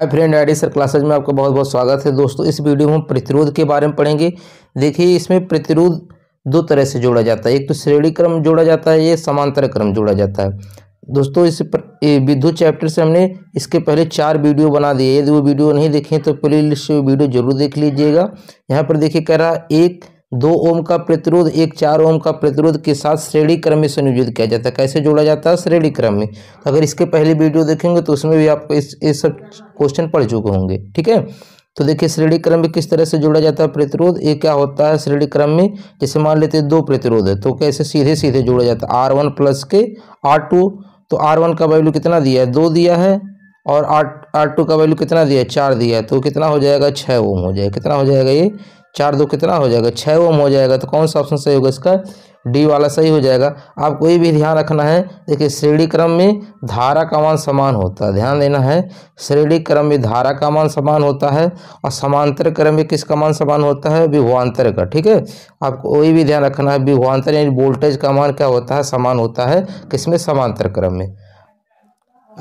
hi friend I sir classes में आपका बहुत बहुत स्वागत है दोस्तों इस वीडियो में हम प्रतिरोध के बारे में पढ़ेंगे देखिए इसमें प्रतिरोध दो तरह से जोड़ा जाता है एक तो श्रेणी क्रम जोड़ा जाता है ये समांतर क्रम जोड़ा जाता है दोस्तों इस पर दो चैप्टर से हमने इसके पहले चार वीडियो बना दिए यदि वो वीडियो नहीं देखें तो प्ले वीडियो जरूर देख लीजिएगा यहाँ पर देखिए कह रहा एक दो ओम का प्रतिरोध एक चार ओम का प्रतिरोध के साथ श्रेणी क्रम में संयोजित किया जाता है कैसे जोड़ा जाता है श्रेणी क्रम में अगर इसके पहले वीडियो देखेंगे तो उसमें भी आपको इस ये सब क्वेश्चन पढ़ चुके होंगे ठीक है तो देखिए श्रेणी क्रम में किस तरह से जोड़ा जाता है प्रतिरोध ये क्या होता है श्रेणी क्रम में जैसे मान लेते हैं दो प्रतिरोध है तो कैसे सीधे सीधे जोड़ा जाता है आर वन प्लस के आर टू तो आर वन का वैल्यू कितना दिया है दो दिया है और आर आर टू का वैल्यू कितना दिया है चार दिया है तो कितना हो जाएगा छः ओम हो जाएगा कितना हो जाएगा ये चार दो कितना हो जाएगा छः ओम हो जाएगा तो कौन सा ऑप्शन सही होगा इसका डी वाला सही हो जाएगा आपको ये भी ध्यान रखना है देखिए श्रेणी क्रम में धारा का मान समान होता है ध्यान देना है श्रेणी क्रम में धारा का मान समान होता है और समांतर क्रम में किसका मान समान होता है विभवान्तर का ठीक है आपको कोई भी ध्यान रखना है विभवान्तर यानी वोल्टेज का मान क्या होता है समान होता है किसमें समांतर क्रम में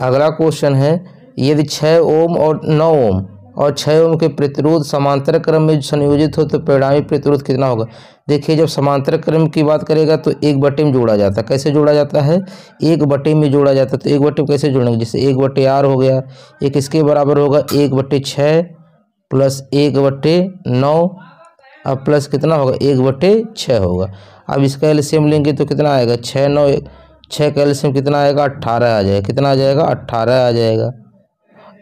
अगला क्वेश्चन है यदि छः ओम और नौ ओम और छः ओम के प्रतिरोध समांतर क्रम में संयोजित हो तो परिणामी प्रतिरोध कितना होगा देखिए जब समांतर क्रम की बात करेगा तो एक बटे में जोड़ा जाता है कैसे जोड़ा जाता है एक बटे में जोड़ा जाता है तो एक बटे कैसे जोड़ेंगे जैसे एक बटे आर हो गया एक इसके बराबर होगा एक बटे छः प्लस एक बटे नौ अब प्लस कितना होगा एक बटे छः होगा अब इसका एल्शियम लेंगे तो कितना आएगा छः नौ छः का एल्शियम कितना आएगा अट्ठारह आ जाएगा कितना आ जाएगा अट्ठारह आ जाएगा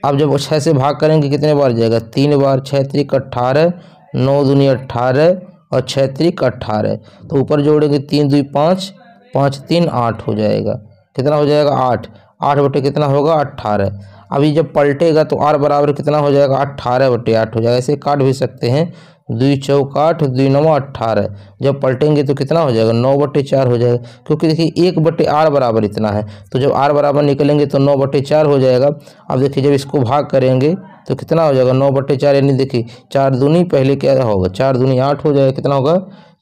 अब जब छः से भाग करेंगे कितने बार जाएगा तीन बार छः त्रिक अट्ठारह नौ दूनी अट्ठारह और छः त्रिक अट्ठारह तो ऊपर जोड़ेंगे तीन दुई पाँच पाँच तीन आठ हो जाएगा कितना हो जाएगा आठ आठ बटे कितना होगा अट्ठारह अभी जब पलटेगा तो आर बराबर कितना हो जाएगा अट्ठारह बटे आठ हो जाएगा ऐसे काट भी सकते हैं दुई चौक आठ दुई नवा अट्ठारह जब पलटेंगे तो कितना हो जाएगा नौ बटे चार हो जाएगा क्योंकि देखिए एक बटे आर बराबर इतना है तो जब आर बराबर निकलेंगे तो नौ बटे चार हो जाएगा अब देखिए जब इसको भाग करेंगे तो कितना हो जाएगा नौ बटे चार यानी देखिए चार दूनी पहले क्या होगा चार दूनी आठ हो जाएगा कितना होगा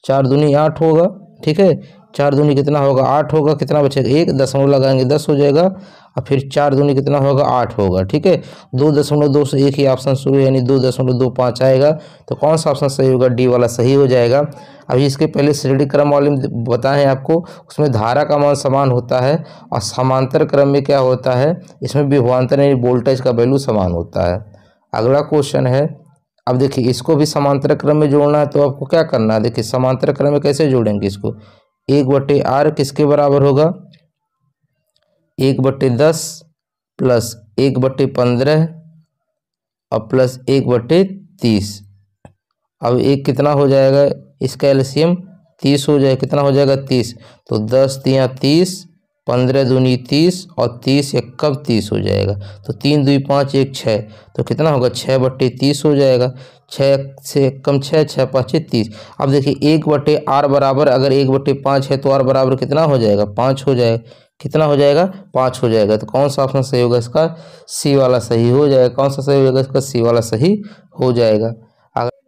चार दूनी आठ होगा ठीक है चार दूनी कितना होगा आठ होगा कितना बचेगा एक दशमलव लगाएंगे दस हो जाएगा और फिर चार दूनी कितना होगा आठ होगा ठीक है दो दशमलव दो से एक ही ऑप्शन शुरू यानी दो दशमलव दो पाँच आएगा तो कौन सा ऑप्शन सही होगा डी वाला सही हो जाएगा अभी इसके पहले श्रेणी क्रम वाले में बताएं आपको उसमें धारा का मान समान होता है और समांतर क्रम में क्या होता है इसमें विभवान्तर यानी वोल्टेज का वैल्यू समान होता है अगला क्वेश्चन है अब देखिए इसको भी समांतर क्रम में जोड़ना है तो आपको क्या करना है देखिए समांतर क्रम में कैसे जोड़ेंगे इसको एक बटे आर किसके बराबर होगा एक बट्टे दस प्लस एक बट्टे पंद्रह और प्लस एक बटे तीस अब एक कितना हो जाएगा इसका एलसीएम तीस हो जाएगा कितना हो जाएगा तीस तो दस तिया तीस पंद्रह दूनी तीस और तीस इक्कम तीस हो जाएगा तो तीन दुई पाँच एक छः तो कितना होगा छः बट्टे तीस हो जाएगा छः से कम छः छः पाँच तीस अब देखिए एक बटे आर बराबर अगर एक बटे पाँच है तो आर बराबर कितना हो जाएगा पाँच हो जाएगा कितना हो जाएगा पाँच हो जाएगा तो कौन सा ऑप्शन सही होगा इसका सी वाला सही हो जाएगा कौन सा सही होगा इसका सी वाला सही हो जाएगा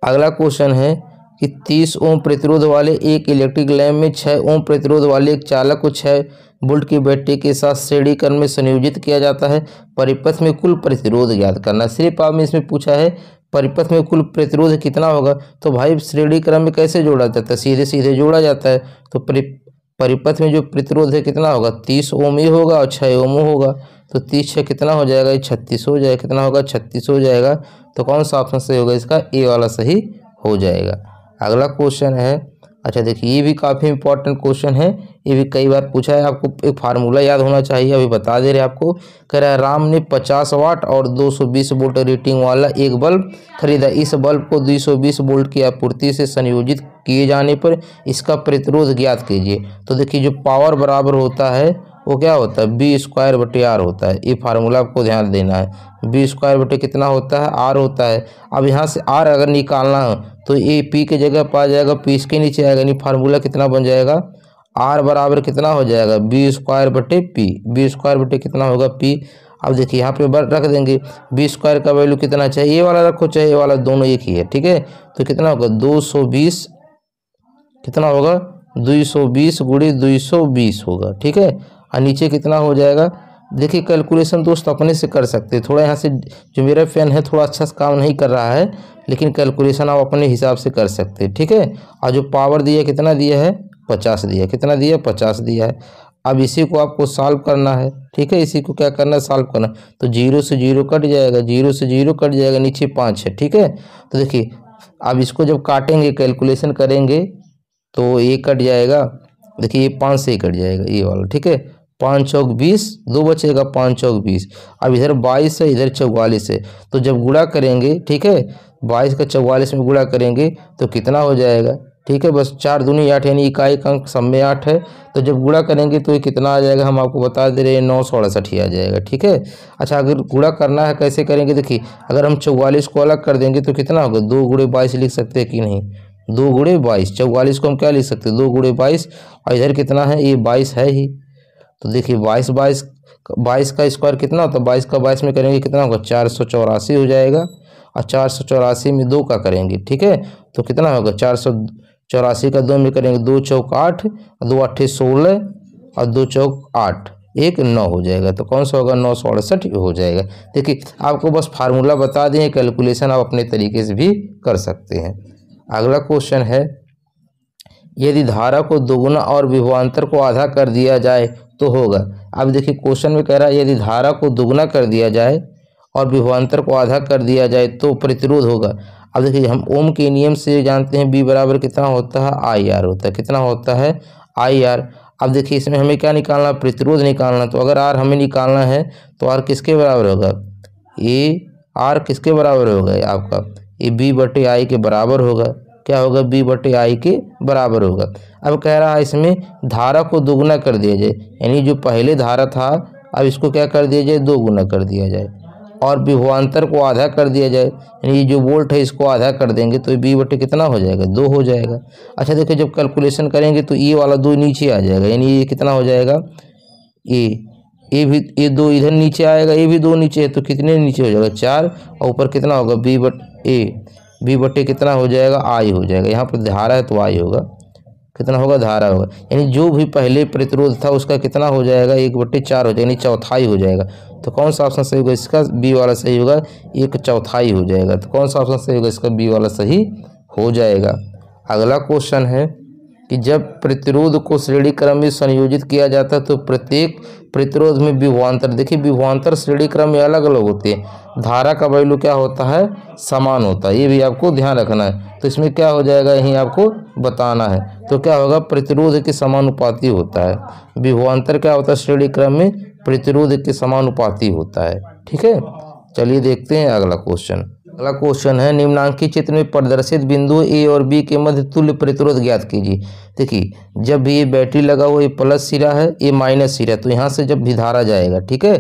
अगला क्वेश्चन है कि तीस ओम प्रतिरोध वाले एक इलेक्ट्रिक लैम्प में छः ओम प्रतिरोध वाले एक चालक को छः बुल्ट की बैटरी के साथ श्रेणी क्रम में संयोजित किया जाता है परिपथ में कुल प्रतिरोध ज्ञात करना सिर्फ आपने इसमें पूछा है परिपथ में कुल प्रतिरोध कितना होगा तो भाई श्रेणी क्रम में कैसे जोड़ा जाता है सीधे सीधे जोड़ा जाता है तो परिपथ में जो प्रतिरोध है कितना होगा तीस ओम ही होगा और छः ओम होगा तो तीस छः कितना हो जाएगा ये छत्तीस हो जाएगा कितना होगा छत्तीस हो जाएगा तो कौन सा ऑप्शन सही होगा इसका ए वाला सही हो जाएगा अगला क्वेश्चन है अच्छा देखिए ये भी काफ़ी इंपॉर्टेंट क्वेश्चन है ये भी कई बार पूछा है आपको एक फार्मूला याद होना चाहिए अभी बता दे रहे आपको कह रहा है राम ने 50 वाट और 220 वोल्ट रेटिंग वाला एक बल्ब खरीदा इस बल्ब को 220 वोल्ट की आपूर्ति से संयोजित किए जाने पर इसका प्रतिरोध ज्ञात कीजिए तो देखिए जो पावर बराबर होता है वो क्या होता है बी स्क्वायर बटे आर होता है ये फार्मूला आपको ध्यान देना है बी स्क्वायर बटे कितना होता है आर होता है अब यहाँ से आर अगर निकालना हो तो ये पी के जगह पर आ जाएगा पी इसके नीचे आएगा यानी फार्मूला कितना बन जाएगा आर बराबर कितना हो जाएगा बी स्क्वायर बटे पी बी स्क्वायर बटे कितना होगा पी अब देखिए यहाँ पे रख देंगे बी स्क्वायर का वैल्यू कितना चाहिए ये वाला रखो चाहे ये वाला दोनों एक ही है ठीक है तो कितना होगा दो सौ बीस कितना होगा दो सौ बीस गुड़ी दो सौ बीस होगा ठीक है और नीचे कितना हो जाएगा देखिए कैलकुलेशन दोस्त अपने से कर सकते हैं थोड़ा यहाँ से जो मेरा फैन है थोड़ा अच्छा से काम नहीं कर रहा है लेकिन कैलकुलेशन आप अपने हिसाब से कर सकते हैं ठीक है और जो पावर दिया कितना दिया है पचास दिया कितना दिया पचास दिया है अब इसी को आपको सॉल्व करना है ठीक है इसी को क्या करना है सॉल्व करना तो जीरो से जीरो कट जाएगा जीरो से जीरो कट जाएगा नीचे पाँच है ठीक है तो देखिए अब इसको जब काटेंगे कैलकुलेशन करेंगे तो ये कट जाएगा देखिए ये पाँच से ही कट जाएगा ये वाला ठीक है पाँच चौक बीस दो बचेगा पाँच चौक बीस अब इधर बाईस है इधर चौवालीस है तो जब गुड़ा करेंगे ठीक है बाईस का चौवालीस में गुड़ा करेंगे तो कितना हो जाएगा ठीक है बस चार दूनी आठ यानी इकाई का अंक सब में आठ है तो जब गुड़ा करेंगे तो ये कितना आ जाएगा हम आपको बता दे रहे हैं नौ सौ अड़सठ ही आ जाएगा ठीक है अच्छा अगर गुड़ा करना है कैसे करेंगे देखिए अगर हम चौवालीस को अलग कर देंगे तो कितना होगा दो गुड़े बाईस लिख सकते हैं कि नहीं दो गुड़े बाईस चौवालीस को हम क्या लिख सकते हैं दो गुड़े बाईस और इधर कितना है ये बाईस है ही तो देखिए बाईस बाईस बाईस का स्क्वायर कितना होता है बाईस का बाईस में करेंगे कितना होगा चार सौ चौरासी हो जाएगा और चार सौ चौरासी में दो का करेंगे ठीक है तो कितना होगा चार सौ चौरासी का दो में करेंगे दो चौक आठ दो अट्ठे सोलह और दो चौक आठ एक नौ हो जाएगा तो कौन सा होगा नौ सौ अड़सठ हो जाएगा देखिए आपको बस फार्मूला बता दें कैलकुलेशन आप अपने तरीके से भी कर सकते हैं अगला क्वेश्चन है यदि धारा को दोगुना और विभवान्तर को आधा कर दिया जाए तो होगा अब देखिए क्वेश्चन में कह रहा है यदि धारा को दुगुना कर दिया जाए और विभवान्तर को आधा कर दिया जाए तो प्रतिरोध होगा अब देखिए हम ओम के नियम से जानते हैं बी बराबर कितना होता है आई आर होता है कितना होता है आई आर अब देखिए इसमें हमें क्या निकालना प्रतिरोध निकालना तो अगर आर हमें निकालना है तो आर किसके बराबर होगा ए आर किसके बराबर होगा आपका ए बी बटे आई के बराबर होगा क्या होगा बी बटे आई के बराबर होगा अब कह रहा है इसमें धारा को दोगुना कर दिया जाए यानी जो पहले धारा था अब इसको क्या कर दिया जाए दो गुना कर दिया जाए और विभवान्तर को आधा कर दिया जाए यानी जो वोल्ट है इसको आधा कर देंगे तो बी बटे कितना हो जाएगा दो हो जाएगा अच्छा देखिए जब कैलकुलेशन करेंगे तो ये e वाला दो नीचे आ जाएगा यानी ये कितना हो जाएगा ए ये भी ये दो इधर नीचे आएगा ये भी दो नीचे है तो कितने नीचे हो जाएगा चार और ऊपर कितना होगा बी बट ए बी बटे कितना हो जाएगा आई हो जाएगा यहाँ पर धारा है तो आई होगा कितना होगा धारा होगा यानी जो भी पहले प्रतिरोध था उसका कितना हो जाएगा एक बट्टे चार हो जाएगा यानी चौथाई हो जाएगा तो कौन सा ऑप्शन सही होगा इसका बी वाला सही होगा एक चौथाई हो जाएगा तो कौन सा ऑप्शन सही होगा इसका बी वाला सही हो जाएगा अगला क्वेश्चन है कि जब प्रतिरोध को श्रेणी क्रम में संयोजित किया जाता है तो प्रत्येक प्रतिरोध में विभवान्तर देखिए विभवान्तर श्रेणी क्रम में अलग अलग होते हैं धारा का वैल्यू क्या होता है समान होता है ये भी आपको ध्यान रखना है तो इसमें क्या हो जाएगा यही आपको बताना है तो क्या होगा प्रतिरोध के समानुपाती होता है विभवान्तर क्या होता है श्रेणी क्रम में प्रतिरोध के समानुपाती होता है ठीक है चलिए देखते हैं अगला क्वेश्चन अगला क्वेश्चन है निम्नांकित चित्र में प्रदर्शित बिंदु ए और बी के मध्य तुल्य प्रतिरोध ज्ञात कीजिए देखिए जब भी ये बैटरी लगा हुआ ये प्लस सिरा है ये माइनस सिरा तो यहाँ से जब भी धारा जाएगा ठीक है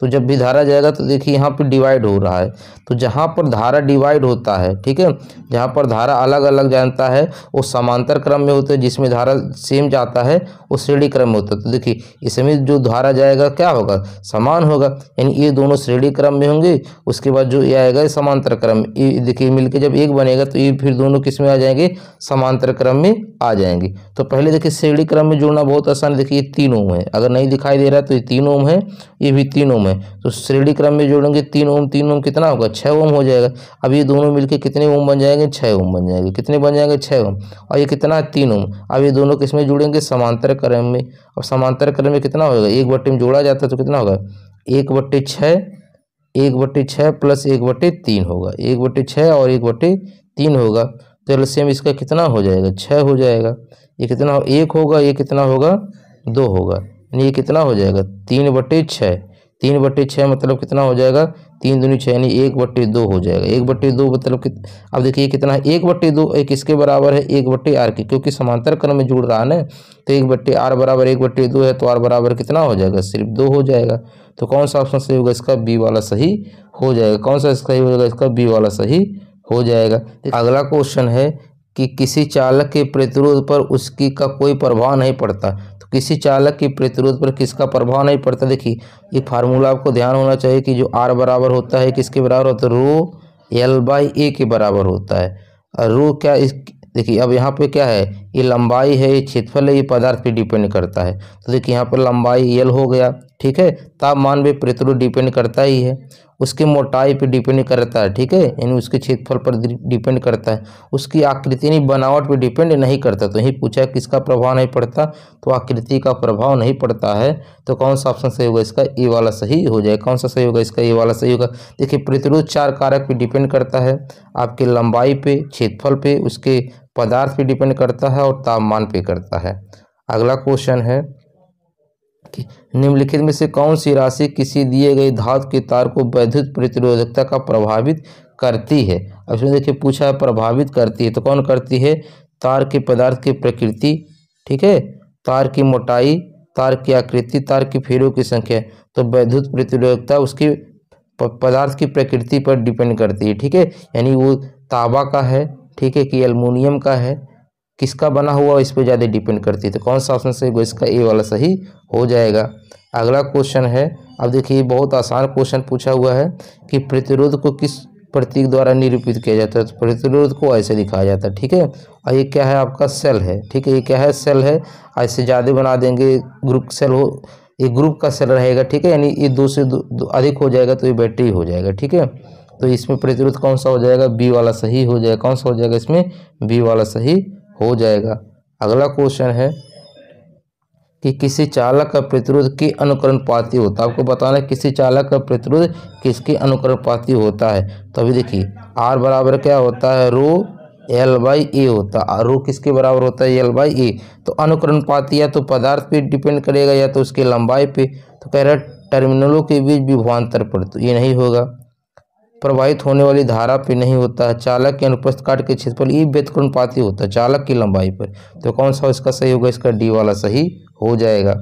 तो जब भी धारा जाएगा तो देखिए यहाँ पर डिवाइड हो रहा है तो जहाँ पर धारा डिवाइड होता है ठीक है जहाँ पर धारा अलग अलग जानता है वो समांतर क्रम में होता है जिसमें धारा सेम जाता है वो श्रेणी क्रम में होता है तो देखिए इसमें जो धारा जाएगा क्या होगा समान होगा यानी ये दोनों श्रेणी क्रम में होंगे उसके बाद जो ये आएगा ये समांतर क्रम ये देखिए मिलकर जब एक बनेगा तो ये फिर दोनों किस में आ जाएंगे समांतर क्रम में आ जाएंगे तो पहले देखिए श्रेणी क्रम में जोड़ना बहुत आसान देखिए ये तीन ओम है अगर नहीं दिखाई दे रहा तो ये तीन ओम है ये भी तीन ओम है तो श्रेणी क्रम में जोड़ेंगे तीन ओम तीन ओम कितना होगा छः ओम हो जाएगा अब ये दोनों मिलके कितने ओम बन जाएंगे छः ओम बन जाएंगे कितने बन जाएंगे छः ओम और ये कितना है तीन ओम अब ये दोनों किसमें जुड़ेंगे समांतर क्रम में और समांतर क्रम में कितना होगा एक बट्टे में जोड़ा जाता है तो कितना होगा एक बट्टे छः एक बट्टे छः प्लस एक बट्टे तीन होगा एक बट्टे छः और एक बट्टे तीन होगा तो एल्शियम इसका कितना हो जाएगा छः हो जाएगा ये कितना एक होगा ये कितना होगा दो होगा यानी ये कितना हो जाएगा तीन बटे छः तीन बट्टे छः मतलब कितना हो जाएगा तीन दूनी छः यानी एक बट्टे दो हो जाएगा एक बट्टे दो मतलब कित अब देखिए कितना है एक बट्टे दो एक किसके बराबर है एक बट्टे आर के क्योंकि समांतर क्रम में जुड़ रहा है ना तो एक बट्टे आर बराबर एक बट्टे दो है तो आर बराबर कितना हो जाएगा सिर्फ दो हो जाएगा तो कौन सा ऑप्शन सही होगा इसका बी वाला सही हो जाएगा कौन सा सही हो जाएगा इसका बी वाला सही हो जाएगा अगला क्वेश्चन है कि किसी चालक के प्रतिरोध पर उसकी का कोई प्रभाव नहीं पड़ता किसी चालक की प्रतिरोध पर किसका प्रभाव नहीं पड़ता देखिए ये फार्मूला आपको ध्यान होना चाहिए कि जो आर बराबर होता है किसके बराबर होता है रो एल बाई ए के बराबर होता है और रो क्या इस देखिए अब यहाँ पे क्या है ये लंबाई है ये क्षेत्रफल है ये पदार्थ पे डिपेंड करता है तो देखिए यहाँ पर लंबाई एल हो गया ठीक है तापमान भी प्रतिरोध डिपेंड करता ही है उसके मोटाई पर डिपेंड करता है ठीक है यानी उसके क्षेत्रफल पर डिपेंड करता है उसकी आकृति यानी बनावट पर डिपेंड नहीं करता तो यही पूछा किसका प्रभाव नहीं पड़ता तो आकृति का प्रभाव नहीं पड़ता है तो कौन सा ऑप्शन सही होगा इसका ए वाला सही हो जाए कौन सा सही होगा इसका ए वाला सही होगा देखिए प्रतिरोध चार कारक पर डिपेंड करता है आपके लंबाई पर क्षेत्रफल पर उसके पदार्थ पर डिपेंड करता है और तापमान पर करता है अगला क्वेश्चन है निम्नलिखित में से कौन सी राशि किसी दिए गए धातु के तार को वैद्युत प्रतिरोधकता का प्रभावित करती है अब इसमें देखिए पूछा है प्रभावित करती है तो कौन करती है तार के पदार्थ की प्रकृति ठीक है तार की मोटाई तार की आकृति तार की फेरों की संख्या तो वैद्युत प्रतिरोधकता उसकी पदार्थ की प्रकृति पर डिपेंड करती है ठीक है यानी वो तांबा का है ठीक है कि अल्मोनियम का है किसका बना हुआ इस पर ज़्यादा डिपेंड करती है तो कौन सा ऑप्शन सही होगा इसका ए वाला सही हो जाएगा अगला क्वेश्चन है अब देखिए बहुत आसान क्वेश्चन पूछा हुआ है कि प्रतिरोध को किस प्रतीक द्वारा निरूपित किया जाता है तो प्रतिरोध को ऐसे दिखाया जाता है ठीक है और ये क्या है आपका सेल है ठीक है ये क्या है सेल है ऐसे ज़्यादा बना देंगे ग्रुप सेल हो ये ग्रुप का सेल रहेगा ठीक है यानी ये दो से दो अधिक हो जाएगा तो ये बैटरी हो जाएगा ठीक है तो इसमें प्रतिरोध कौन सा हो जाएगा बी वाला सही हो जाएगा कौन सा हो जाएगा इसमें बी वाला सही हो जाएगा अगला क्वेश्चन है कि किसी चालक का प्रतिरोध की अनुकरण पाती होता है आपको बताना है किसी चालक का प्रतिरोध किसके अनुकरण पाती होता है तो अभी देखिए आर बराबर क्या होता है रो एल बाई ए होता है रो किसके बराबर होता है एल बाई ए तो अनुकरण पाती या तो पदार्थ पे डिपेंड करेगा या तो उसकी लंबाई पे तो कह रहा है टर्मिनलों के बीच विभवान्तर पर तो ये नहीं होगा प्रवाहित होने वाली धारा पे नहीं होता है चालक के अनुपस्थित काट के क्षेत्रफल ई पाती होता है चालक की लंबाई पर तो कौन सा इसका सही होगा इसका डी वाला सही हो जाएगा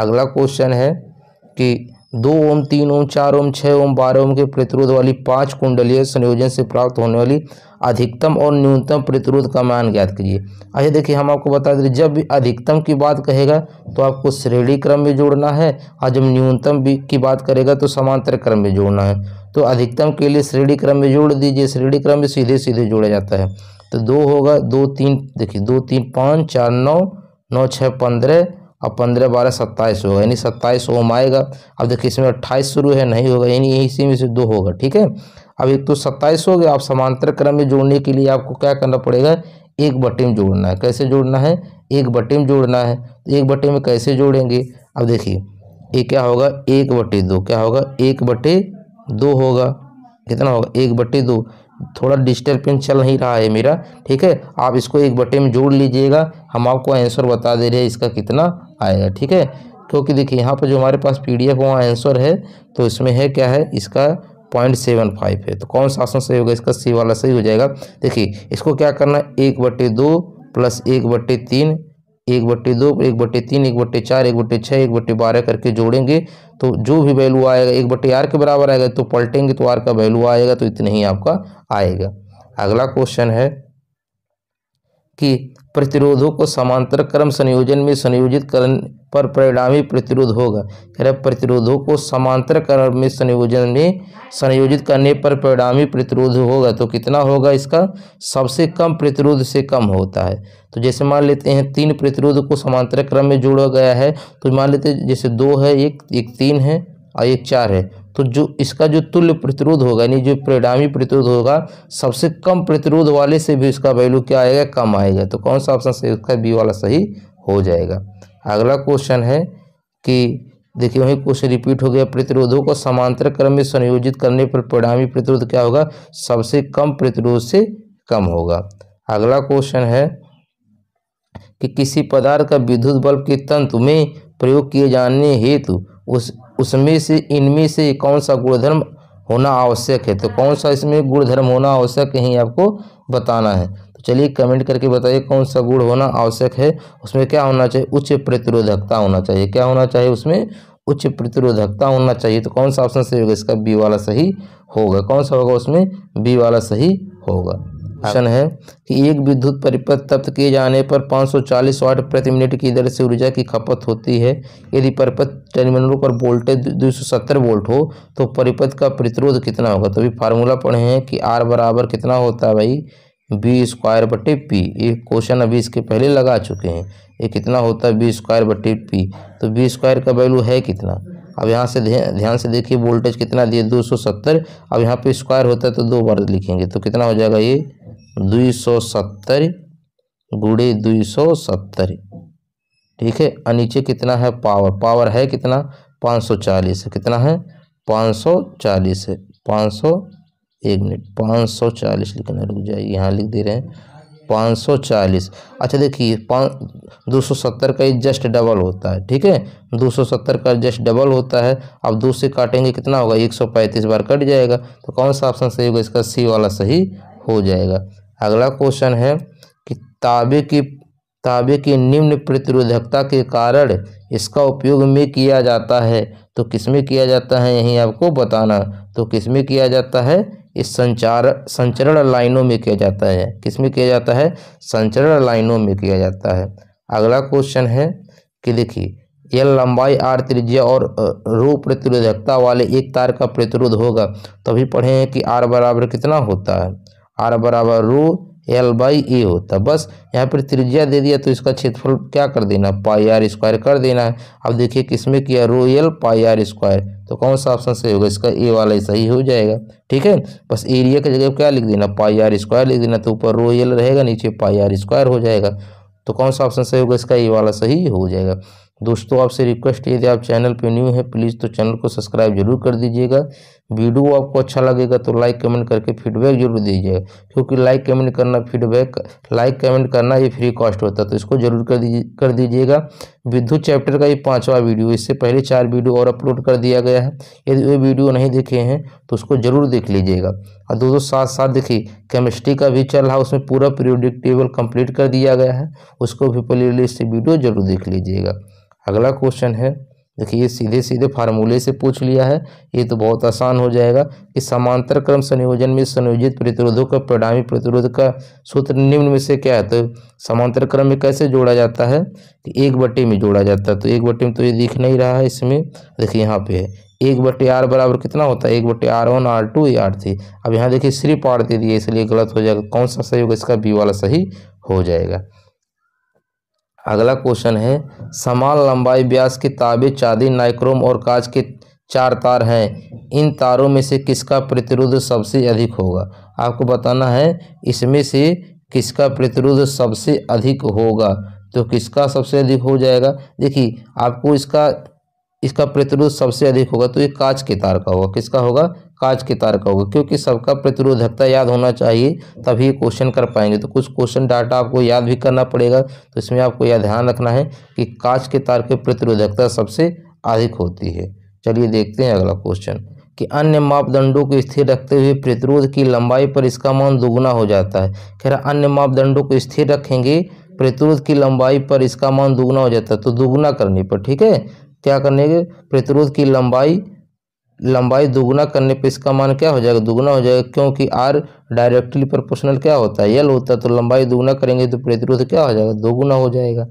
अगला क्वेश्चन है कि दो ओम तीन ओम चार ओम छः ओम बारह ओम के प्रतिरोध वाली पांच कुंडलीय संयोजन से प्राप्त होने वाली अधिकतम और न्यूनतम प्रतिरोध का मान ज्ञात कीजिए अच्छा देखिए हम आपको बता दें जब भी अधिकतम की बात कहेगा तो आपको श्रेणी क्रम में जोड़ना है और जब न्यूनतम की बात करेगा तो समांतर क्रम में जोड़ना है तो अधिकतम के लिए श्रेणी क्रम में जोड़ दीजिए श्रेणी क्रम में सीधे सीधे जोड़ा जाता है तो दो होगा दो तीन देखिए दो तीन पाँच चार नौ नौ छः पंद्रह और पंद्रह बारह सत्ताईस होगा यानी सत्ताईस ओम आएगा अब देखिए इसमें अट्ठाईस शुरू है नहीं होगा यानी यही इसी में से दो होगा ठीक है अब एक तो सत्ताईस हो गया आप समांतर क्रम में जोड़ने के लिए आपको क्या करना पड़ेगा एक बटे में जोड़ना है कैसे जोड़ना है एक बटे में जोड़ना है तो एक बटे में कैसे जोड़ेंगे अब देखिए ये क्या होगा एक बटे दो क्या होगा एक बटे दो होगा कितना होगा एक बटे दो थोड़ा डिजिटल पेन चल नहीं रहा है मेरा ठीक है आप इसको एक बटे में जोड़ लीजिएगा हम आपको आंसर बता दे रहे हैं इसका कितना आएगा ठीक है क्योंकि देखिए यहाँ पर जो हमारे पास पी डी एफ आंसर है तो इसमें है क्या है इसका पॉइंट सेवन फाइव है तो कौन सा आसन सही होगा इसका सी वाला सही हो जाएगा देखिए इसको क्या करना है एक बटे दो प्लस एक बटे तीन एक बट्टे दो एक बट्टे तीन एक बट्टे चार एक बट्टे छः एक बट्टे बारह करके जोड़ेंगे तो जो भी वैल्यू आएगा एक बट्टे आर के बराबर आएगा तो पलटेंगे तो आर का वैल्यू आएगा तो इतना ही आपका आएगा अगला क्वेश्चन है कि प्रतिरोधों को समांतर क्रम संयोजन में संयोजित करने पर परिणामी प्रतिरोध होगा कह प्रतिरोधों को समांतर क्रम में संयोजन में संयोजित करने पर परिणामी प्रतिरोध होगा तो कितना होगा इसका सबसे कम प्रतिरोध से कम होता है तो जैसे मान लेते हैं तीन प्रतिरोध को समांतर क्रम में जोड़ा गया है तो मान लेते हैं जैसे दो है एक एक तीन है और एक चार है तो जो इसका जो तुल्य प्रतिरोध होगा यानी जो परिणामी प्रतिरोध होगा सबसे कम प्रतिरोध वाले से भी इसका वैल्यू क्या आएगा कम आएगा तो कौन सा ऑप्शन सही उसका बी वाला सही हो जाएगा अगला क्वेश्चन है कि देखिए वही क्वेश्चन रिपीट हो गया प्रतिरोधों को समांतर क्रम में संयोजित करने पर परिणामी प्रतिरोध क्या होगा सबसे कम प्रतिरोध से कम होगा अगला क्वेश्चन है कि किसी पदार्थ का विद्युत बल्ब के तंत्र में प्रयोग किए जाने हेतु उस उसमें से इनमें से कौन सा गुणधर्म होना आवश्यक है तो कौन सा इसमें गुणधर्म होना आवश्यक है आपको बताना है तो चलिए कमेंट करके बताइए कौन सा गुण होना आवश्यक है उसमें क्या होना चाहिए उच्च प्रतिरोधकता होना चाहिए क्या होना चाहिए उसमें उच्च प्रतिरोधकता होना चाहिए तो कौन सा ऑप्शन सही होगा इसका बी वाला सही होगा कौन सा होगा उसमें बी वाला सही होगा ऑप्शन है कि एक विद्युत परिपथ तप्त किए जाने पर 540 वाट प्रति मिनट की दर से ऊर्जा की खपत होती है यदि परिपथ टर्मिनलों पर वोल्टेज 270 वोल्ट हो तो परिपथ का प्रतिरोध कितना होगा तो अभी फार्मूला पढ़े हैं कि आर बराबर कितना होता है भाई बी स्क्वायर बटे पी ये क्वेश्चन अभी इसके पहले लगा चुके हैं ये कितना होता है बी स्क्वायर बटे पी तो बी स्क्वायर का वैल्यू है कितना अब यहाँ से ध्यान से देखिए वोल्टेज कितना दिए 270 अब यहाँ पे स्क्वायर होता है तो दो बार लिखेंगे तो कितना हो जाएगा ये दुई सौ सत्तर गुड़े दुई सौ सत्तर ठीक है और नीचे कितना है पावर पावर है कितना पाँच सौ चालीस कितना है पाँच सौ चालीस है पाँच सौ एक मिनट पाँच सौ चालीस लिखना रुक जाए यहाँ लिख दे रहे हैं पाँच सौ चालीस अच्छा देखिए पाँच दो सौ सत्तर का जस्ट डबल होता है ठीक है दो सौ सत्तर का जस्ट डबल होता है अब दो से काटेंगे कितना होगा एक सौ पैंतीस बार कट जाएगा तो कौन सा ऑप्शन सही होगा इसका सी वाला सही हो जाएगा अगला क्वेश्चन है कि ताबे की ताबे की निम्न प्रतिरोधकता के कारण इसका उपयोग में किया जाता है तो किसमें किया जाता है यही आपको बताना तो किसमें किया जाता है इस संचार संचरण लाइनों में किया जाता है किसमें किया जाता है संचरण लाइनों में किया जाता है अगला क्वेश्चन है कि देखिए यह लंबाई आर त्रिज्या और रो प्रतिरोधकता वाले एक तार का प्रतिरोध होगा तभी पढ़े हैं कि आर बराबर कितना होता है आर बराबर रू एल बाई ए e होता तो बस यहाँ पर त्रिज्या दे दिया तो इसका क्षेत्रफल क्या कर देना पाई आर स्क्वायर कर देना है अब देखिए किसमें किया rho L pi R square तो कौन सा ऑप्शन सही होगा इसका ए वाला सही हो जाएगा ठीक है बस एरिया की जगह क्या लिख देना पाई आर स्क्वायर लिख देना तो ऊपर रो एल रहेगा नीचे पाई आर स्क्वायर हो जाएगा तो कौन सा ऑप्शन सही होगा इसका ए वाला सही हो जाएगा दोस्तों आपसे रिक्वेस्ट यदि आप चैनल पर न्यू हैं प्लीज़ तो चैनल को सब्सक्राइब जरूर कर दीजिएगा वीडियो आपको अच्छा लगेगा तो लाइक कमेंट करके फीडबैक जरूर दीजिएगा क्योंकि लाइक कमेंट करना फीडबैक लाइक कमेंट करना ये फ्री कॉस्ट होता है तो इसको जरूर कर दीजिए कर दीजिएगा विद्युत चैप्टर का ये पाँचवा वीडियो इससे पहले चार वीडियो और अपलोड कर दिया गया है यदि वे वीडियो नहीं देखे हैं तो उसको जरूर देख लीजिएगा और दोस्तों साथ साथ देखिए केमिस्ट्री का भी चल रहा है उसमें पूरा पीरियोडिक टेबल कंप्लीट कर दिया गया है उसको भी प्ले लिस्ट वीडियो जरूर देख लीजिएगा अगला क्वेश्चन है देखिए ये सीधे सीधे फार्मूले से पूछ लिया है ये तो बहुत आसान हो जाएगा कि समांतर क्रम संयोजन में संयोजित प्रतिरोधों का परिणामी प्रतिरोध का सूत्र निम्न में से क्या है तो समांतर क्रम में कैसे जोड़ा जाता है कि एक बटे में जोड़ा जाता है तो एक बटे में तो ये दिख नहीं रहा है इसमें देखिए यहाँ पे है एक बटे आर बराबर कितना होता है एक बटे R one R two R three अब यहाँ देखिए सिर्फ आर दे दिए इसलिए गलत हो जाएगा कौन सा सही होगा इसका बी वाला सही हो जाएगा अगला क्वेश्चन है समान लंबाई ब्यास के ताबे चांदी नाइक्रोम और कांच के चार तार हैं इन तारों में से किसका प्रतिरोध सबसे अधिक होगा आपको बताना है इसमें से किसका प्रतिरोध सबसे अधिक होगा तो किसका सबसे अधिक हो जाएगा देखिए आपको इसका इसका प्रतिरोध सबसे अधिक होगा तो ये कांच के तार का होगा किसका होगा काज के का होगा क्योंकि सबका प्रतिरोधकता याद होना चाहिए तभी क्वेश्चन कर पाएंगे तो कुछ क्वेश्चन डाटा आपको याद भी करना पड़ेगा तो इसमें आपको यह ध्यान रखना है कि काज के तार की प्रतिरोधकता सबसे अधिक होती है चलिए देखते हैं अगला क्वेश्चन कि अन्य मापदंडों को स्थिर रखते हुए प्रतिरोध की लंबाई पर इसका मान दोगुना हो जाता है खैर अन्य मापदंडों को स्थिर रखेंगे प्रतिरोध की लंबाई पर इसका मान दोगुना हो जाता है तो दोगुना करने पर ठीक है क्या करने के प्रतिरोध की लंबाई लंबाई दुगुना करने पे इसका मान क्या हो जाएगा दुगुना हो जाएगा क्योंकि आर डायरेक्टली प्रोपोर्शनल क्या होता है यल होता है तो लंबाई दुगुना करेंगे तो प्रतिरोध क्या हो जाएगा दोगुना हो जाएगा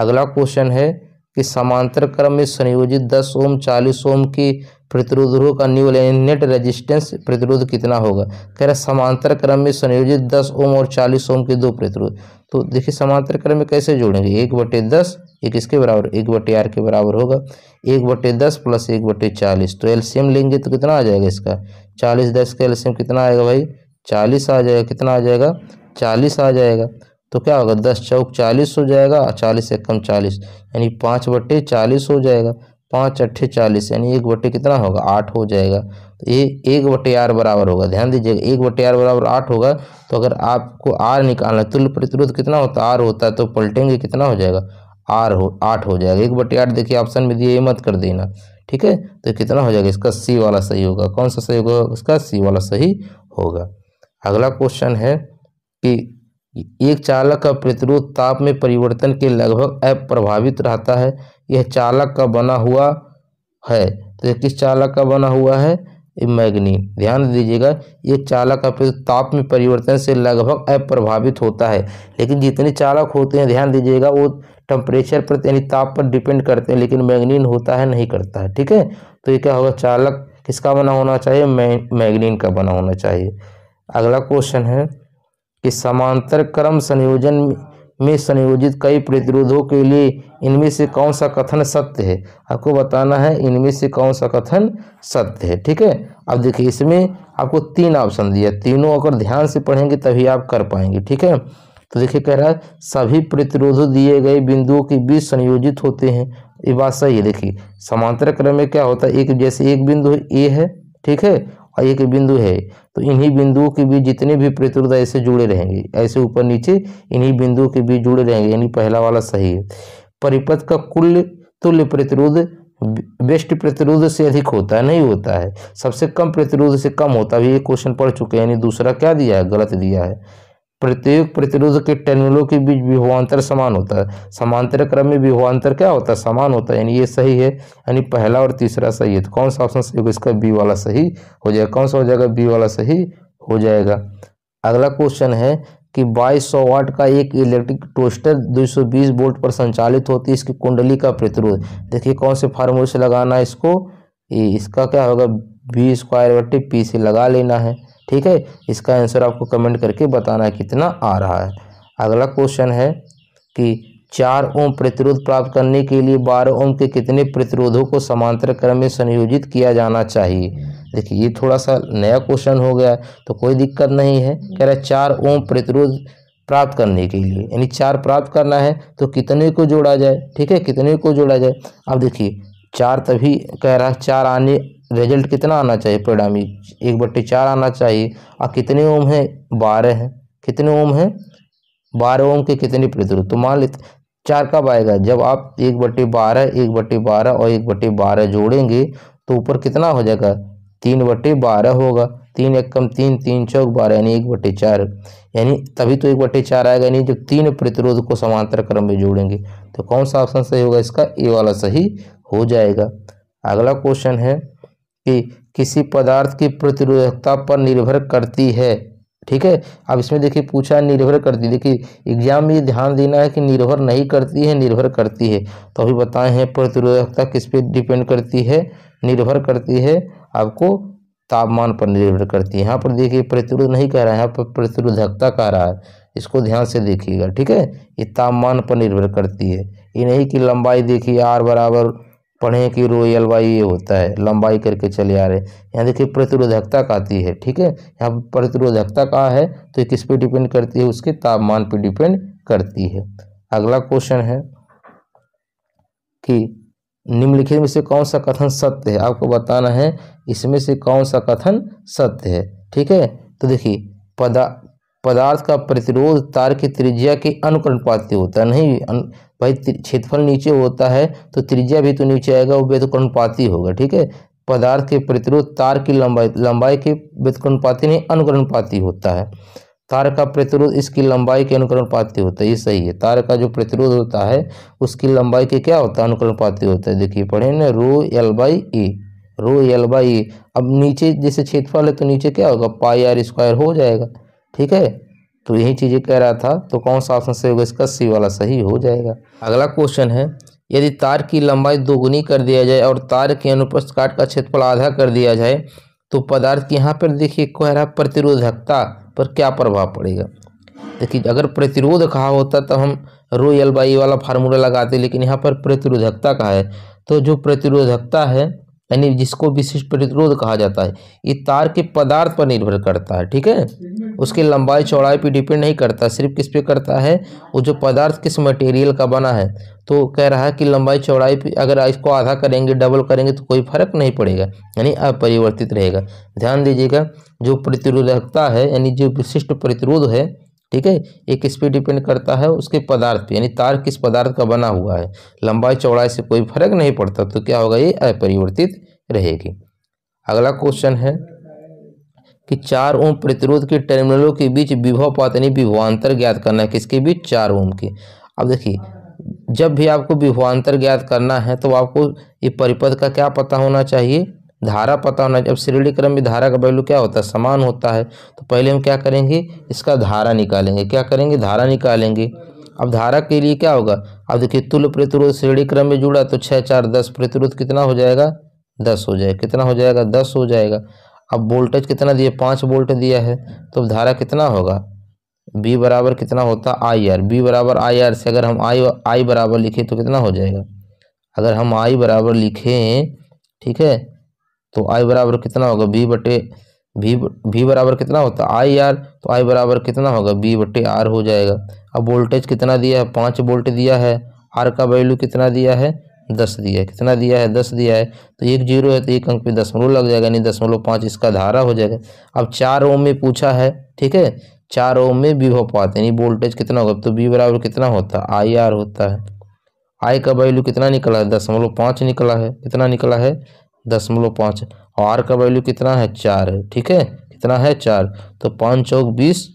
अगला क्वेश्चन है कि समांतर क्रम में संयोजित दस ओम चालीस ओम की प्रतिरोधों का न्यूल नेट रेजिस्टेंस प्रतिरोध कितना होगा कह रहे समांतर क्रम में संयोजित दस ओम और चालीस ओम के दो प्रतिरोध तो देखिए समांतर क्रम में कैसे जोड़ेंगे एक बटे दस एक इसके बराबर एक बटे आर के बराबर होगा एक बटे दस प्लस एक बटे चालीस तो एल्शियम लेंगे तो कितना आ जाएगा इसका चालीस दस का एल्शियम कितना आएगा भाई चालीस आ जाएगा कितना आ जाएगा चालीस आ जाएगा तो क्या होगा दस चौक चालीस हो जाएगा चालीस एक कम चालीस यानी पाँच बटे चालीस हो जाएगा पाँच अट्ठे चालीस यानी एक बटे कितना होगा आठ हो जाएगा तो ये एक बटे आर बराबर होगा ध्यान दीजिएगा एक बटे आर बराबर आठ होगा तो अगर आपको आर निकालना तुल्य प्रतिरोध कितना होता आर होता है तो पलटेंगे कितना हो जाएगा आर हो आठ हो जाएगा एक बटे आठ देखिए ऑप्शन में दिए मत कर देना ठीक है तो कितना हो जाएगा इसका सी वाला सही होगा कौन सा सही होगा इसका सी वाला सही होगा अगला क्वेश्चन है कि एक चालक का प्रतिरोध ताप में परिवर्तन के लगभग अप्रभावित रहता है यह चालक का बना हुआ है तो यह किस चालक का बना हुआ है मैग्नी ध्यान दीजिएगा ये चालक अपेक्षित ताप में परिवर्तन से लगभग अप्रभावित होता है लेकिन जितने चालक होते हैं ध्यान दीजिएगा वो टेम्परेचर पर यानी ताप पर डिपेंड करते हैं लेकिन मैग्नीन होता है नहीं करता है ठीक है तो ये क्या होगा चालक किसका बना होना चाहिए मैग्नीन का बना होना चाहिए अगला क्वेश्चन है कि समांतर क्रम संयोजन में संयोजित कई प्रतिरोधों के लिए इनमें से कौन सा कथन सत्य है आपको बताना है इनमें से कौन सा कथन सत्य है ठीक है अब देखिए इसमें आपको तीन ऑप्शन दिया तीनों अगर ध्यान से पढ़ेंगे तभी आप कर पाएंगे ठीक है तो देखिए कह रहा है सभी प्रतिरोधों दिए गए बिंदुओं के बीच संयोजित होते हैं ये बात सही है देखिए समांतर क्रम में क्या होता है एक जैसे एक बिंदु ए है ठीक है और एक बिंदु है तो इन्हीं बिंदुओं के बीच जितने भी प्रतिरोध ऐसे जुड़े रहेंगे ऐसे ऊपर नीचे इन्हीं बिंदुओं के बीच जुड़े रहेंगे यानी पहला वाला सही है परिपथ का कुल तुल्य प्रतिरोध बेस्ट प्रतिरोध से अधिक होता है नहीं होता है सबसे कम प्रतिरोध से कम होता है ये क्वेश्चन पढ़ चुके हैं यानी दूसरा क्या दिया है गलत दिया है प्रत्येक प्रतिरोध के टर्मिनलों के बीच विभवान्तर समान होता है समांतर क्रम में विभवान्तर क्या होता है समान होता है यानी ये सही है यानी पहला और तीसरा सही है तो कौन सा ऑप्शन सही होगा इसका बी वाला सही हो जाएगा कौन सा हो जाएगा बी वाला सही हो जाएगा अगला क्वेश्चन है कि बाईस सौ वाट का एक इलेक्ट्रिक टोस्टर 220 वोल्ट पर संचालित होती है इसकी कुंडली का प्रतिरोध देखिए कौन से फार्मूले से लगाना है इसको इसका क्या होगा बी स्क्वायर बटे पी से लगा लेना है ठीक है इसका आंसर आपको कमेंट करके बताना कितना आ रहा है अगला क्वेश्चन है कि चार ओम प्रतिरोध प्राप्त करने के लिए बारह ओम के कितने प्रतिरोधों को समांतर क्रम में संयोजित किया जाना चाहिए देखिए ये थोड़ा सा नया क्वेश्चन हो गया तो कोई दिक्कत नहीं है कह रहा है चार ओम प्रतिरोध प्राप्त करने के लिए यानी चार प्राप्त करना है तो कितने को जोड़ा जाए ठीक है कितने को जोड़ा जाए अब देखिए चार तभी कह रहा है चार आने रिजल्ट कितना आना चाहिए परिणाम एक बट्टे चार आना चाहिए और कितने ओम है बारह है कितने ओम है बारह ओम के कितने प्रतिरोध तो मान लेते चार कब आएगा जब आप एक बट्टे बारह एक बट्टे बारह और एक बट्टे बारह जोड़ेंगे तो ऊपर कितना हो जाएगा तीन बट्टे बारह होगा तीन एक कम तीन तीन चौक बारह यानी एक बट्टे चार यानी तभी तो एक बट्टे चार आएगा यानी जब तीन प्रतिरोध को समांतर क्रम में जोड़ेंगे तो कौन सा ऑप्शन सही होगा इसका ए वाला सही हो जाएगा अगला क्वेश्चन है कि किसी पदार्थ की प्रतिरोधकता पर निर्भर करती है ठीक है अब इसमें देखिए पूछा निर्भर करती है देखिए एग्जाम में ध्यान देना है कि निर्भर नहीं करती है निर्भर करती है तो अभी बताए हैं प्रतिरोधकता किस पे डिपेंड करती है निर्भर करती है आपको तापमान पर निर्भर करती है यहाँ पर देखिए प्रतिरोध नहीं कह रहा है यहाँ पर प्रतिरोधकता कह रहा है इसको ध्यान से देखिएगा ठीक है ये तापमान पर निर्भर करती है ये नहीं कि लंबाई देखिए आर बराबर पढ़ें कि रो एल वाई ये होता है लंबाई करके चले आ रहे यहाँ देखिए प्रतिरोधकता कहती है ठीक है यहाँ प्रतिरोधकता कहा है तो ये किस पे डिपेंड करती है उसके तापमान पे डिपेंड करती है अगला क्वेश्चन है कि निम्नलिखित में से कौन सा कथन सत्य है आपको बताना है इसमें से कौन सा कथन सत्य है ठीक है तो देखिए पदा पदार्थ का प्रतिरोध तार की त्रिज्या के अनुकरण पाती होता है नहीं भाई क्षेत्रफल नीचे होता है तो त्रिज्या भी तो नीचे आएगा वो व्यतुकरणपाती होगा ठीक है पदार्थ के प्रतिरोध तार की लंबाई लंबाई के व्यतुकरणपाती नहीं अनुकरणपाती होता है तार का प्रतिरोध इसकी लंबाई के अनुकरणपाती होता है ये सही है तार का जो प्रतिरोध होता है उसकी लंबाई के क्या होता है अनुकरणपाती होता है देखिए पढ़े ना rho L by A rho L by A अब नीचे जैसे क्षेत्रफल है तो नीचे क्या होगा पाई आर स्क्वायर हो जाएगा ठीक है तो यही चीज़ें कह रहा था तो कौन सा ऑप्शन सही होगा इसका सी वाला सही हो जाएगा अगला क्वेश्चन है यदि तार की लंबाई दोगुनी कर दिया जाए और तार के अनुपस्थ काट का क्षेत्रफल आधा कर दिया जाए तो पदार्थ की यहाँ पर देखिए कह रहा प्रतिरोधकता पर क्या प्रभाव पड़ेगा देखिए अगर प्रतिरोध कहा होता तो हम रो एल बाई वाला फार्मूला लगाते लेकिन यहाँ पर प्रतिरोधकता कहा है तो जो प्रतिरोधकता है यानी जिसको विशिष्ट प्रतिरोध कहा जाता है ये तार के पदार्थ पर निर्भर करता है ठीक है उसकी लंबाई चौड़ाई पर डिपेंड नहीं करता सिर्फ किस पे करता है वो जो पदार्थ किस मटेरियल का बना है तो कह रहा है कि लंबाई चौड़ाई पर अगर इसको आधा करेंगे डबल करेंगे तो कोई फर्क नहीं पड़ेगा यानी अपरिवर्तित रहेगा ध्यान दीजिएगा जो प्रतिरोधकता है यानी जो विशिष्ट प्रतिरोध है ठीक है एक इस पर डिपेंड करता है उसके पदार्थ पे यानी तार किस पदार्थ का बना हुआ है लंबाई चौड़ाई से कोई फर्क नहीं पड़ता तो क्या होगा ये अपरिवर्तित रहेगी अगला क्वेश्चन है कि चार ओम प्रतिरोध के टर्मिनलों के बीच विभव पात यानी विभवान्तर ज्ञात करना है किसके बीच चार ओम के अब देखिए जब भी आपको विभवान्तर ज्ञात करना है तो आपको ये परिपथ का क्या पता होना चाहिए धारा पता होना जब श्रेणी क्रम में धारा का वैल्यू क्या होता है समान होता है तो पहले हम क्या करेंगे इसका धारा निकालेंगे क्या करेंगे धारा निकालेंगे अब धारा के लिए क्या होगा अब देखिए तुल प्रतिरोध श्रेणी क्रम में जुड़ा तो छः चार दस प्रतिरोध कितना हो जाएगा दस हो जाएगा कितना हो जाएगा दस हो जाएगा अब वोल्टेज कितना दिया पाँच वोल्ट दिया है तो धारा कितना होगा बी बराबर कितना होता है आई आर बी बराबर आई आर से अगर हम आई आई बराबर लिखें तो कितना हो जाएगा अगर हम आई बराबर लिखें ठीक है तो आई बराबर कितना होगा बी बटे भी भी बराबर कितना होता है आई आर तो आई बराबर कितना होगा बी बटे आर हो जाएगा अब वोल्टेज कितना दिया है पाँच वोल्ट दिया है आर का वैल्यू कितना दिया है दस दिया है कितना दिया है दस दिया है तो एक जीरो है तो एक अंक पे दसमलव लग जाएगा यानी दसमलव पाँच इसका धारा हो जाएगा अब चार ओम में पूछा है ठीक है चार ओम में हो पाते यानी वोल्टेज कितना होगा तो बी बराबर कितना होता है आई आर होता है आई का वैल्यू कितना निकला है दसमलव पाँच निकला है कितना निकला है दशमलव पाँच आर का वैल्यू कितना है चार है ठीक है कितना है चार तो पाँच चौक बीस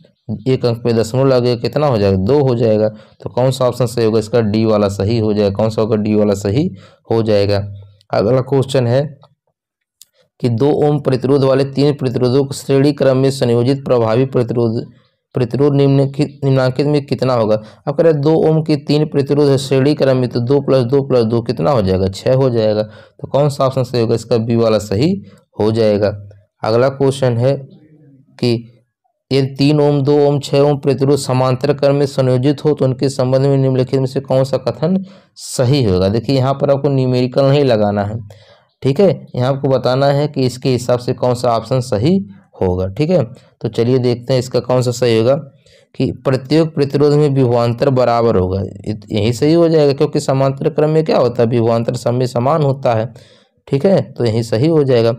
एक अंक में दशमलव लगेगा कितना हो जाएगा दो हो जाएगा तो कौन सा ऑप्शन सही होगा इसका डी वाला सही हो जाएगा कौन सा होगा डी वाला सही हो जाएगा अगला क्वेश्चन है कि दो ओम प्रतिरोध वाले तीन प्रतिरोधों को श्रेणी क्रम में संयोजित प्रभावी प्रतिरोध प्रतिरोध निम्नलिखित निम्नांकित में कितना होगा अब कह रहे दो ओम की तीन प्रतिरोध है श्रेणी क्रम में तो दो प्लस दो प्लस दो कितना हो जाएगा छः हो जाएगा तो कौन सा ऑप्शन सही होगा इसका बी वाला सही हो जाएगा अगला क्वेश्चन है कि ये तीन ओम दो ओम छः ओम प्रतिरोध समांतर क्रम में संयोजित हो तो उनके संबंध में निम्नलिखित में से कौन सा कथन सही होगा देखिए यहाँ पर आपको न्यूमेरिकल नहीं लगाना है ठीक है यहाँ आपको बताना है कि इसके हिसाब से कौन सा ऑप्शन सही होगा ठीक है तो चलिए देखते हैं इसका कौन सा सही होगा कि प्रत्येक प्रतिरोध में विभवान्तर बराबर होगा यही सही हो जाएगा क्योंकि समांतर क्रम में क्या होता है विभवान्तर सब में समान होता है ठीक है तो यही सही हो जाएगा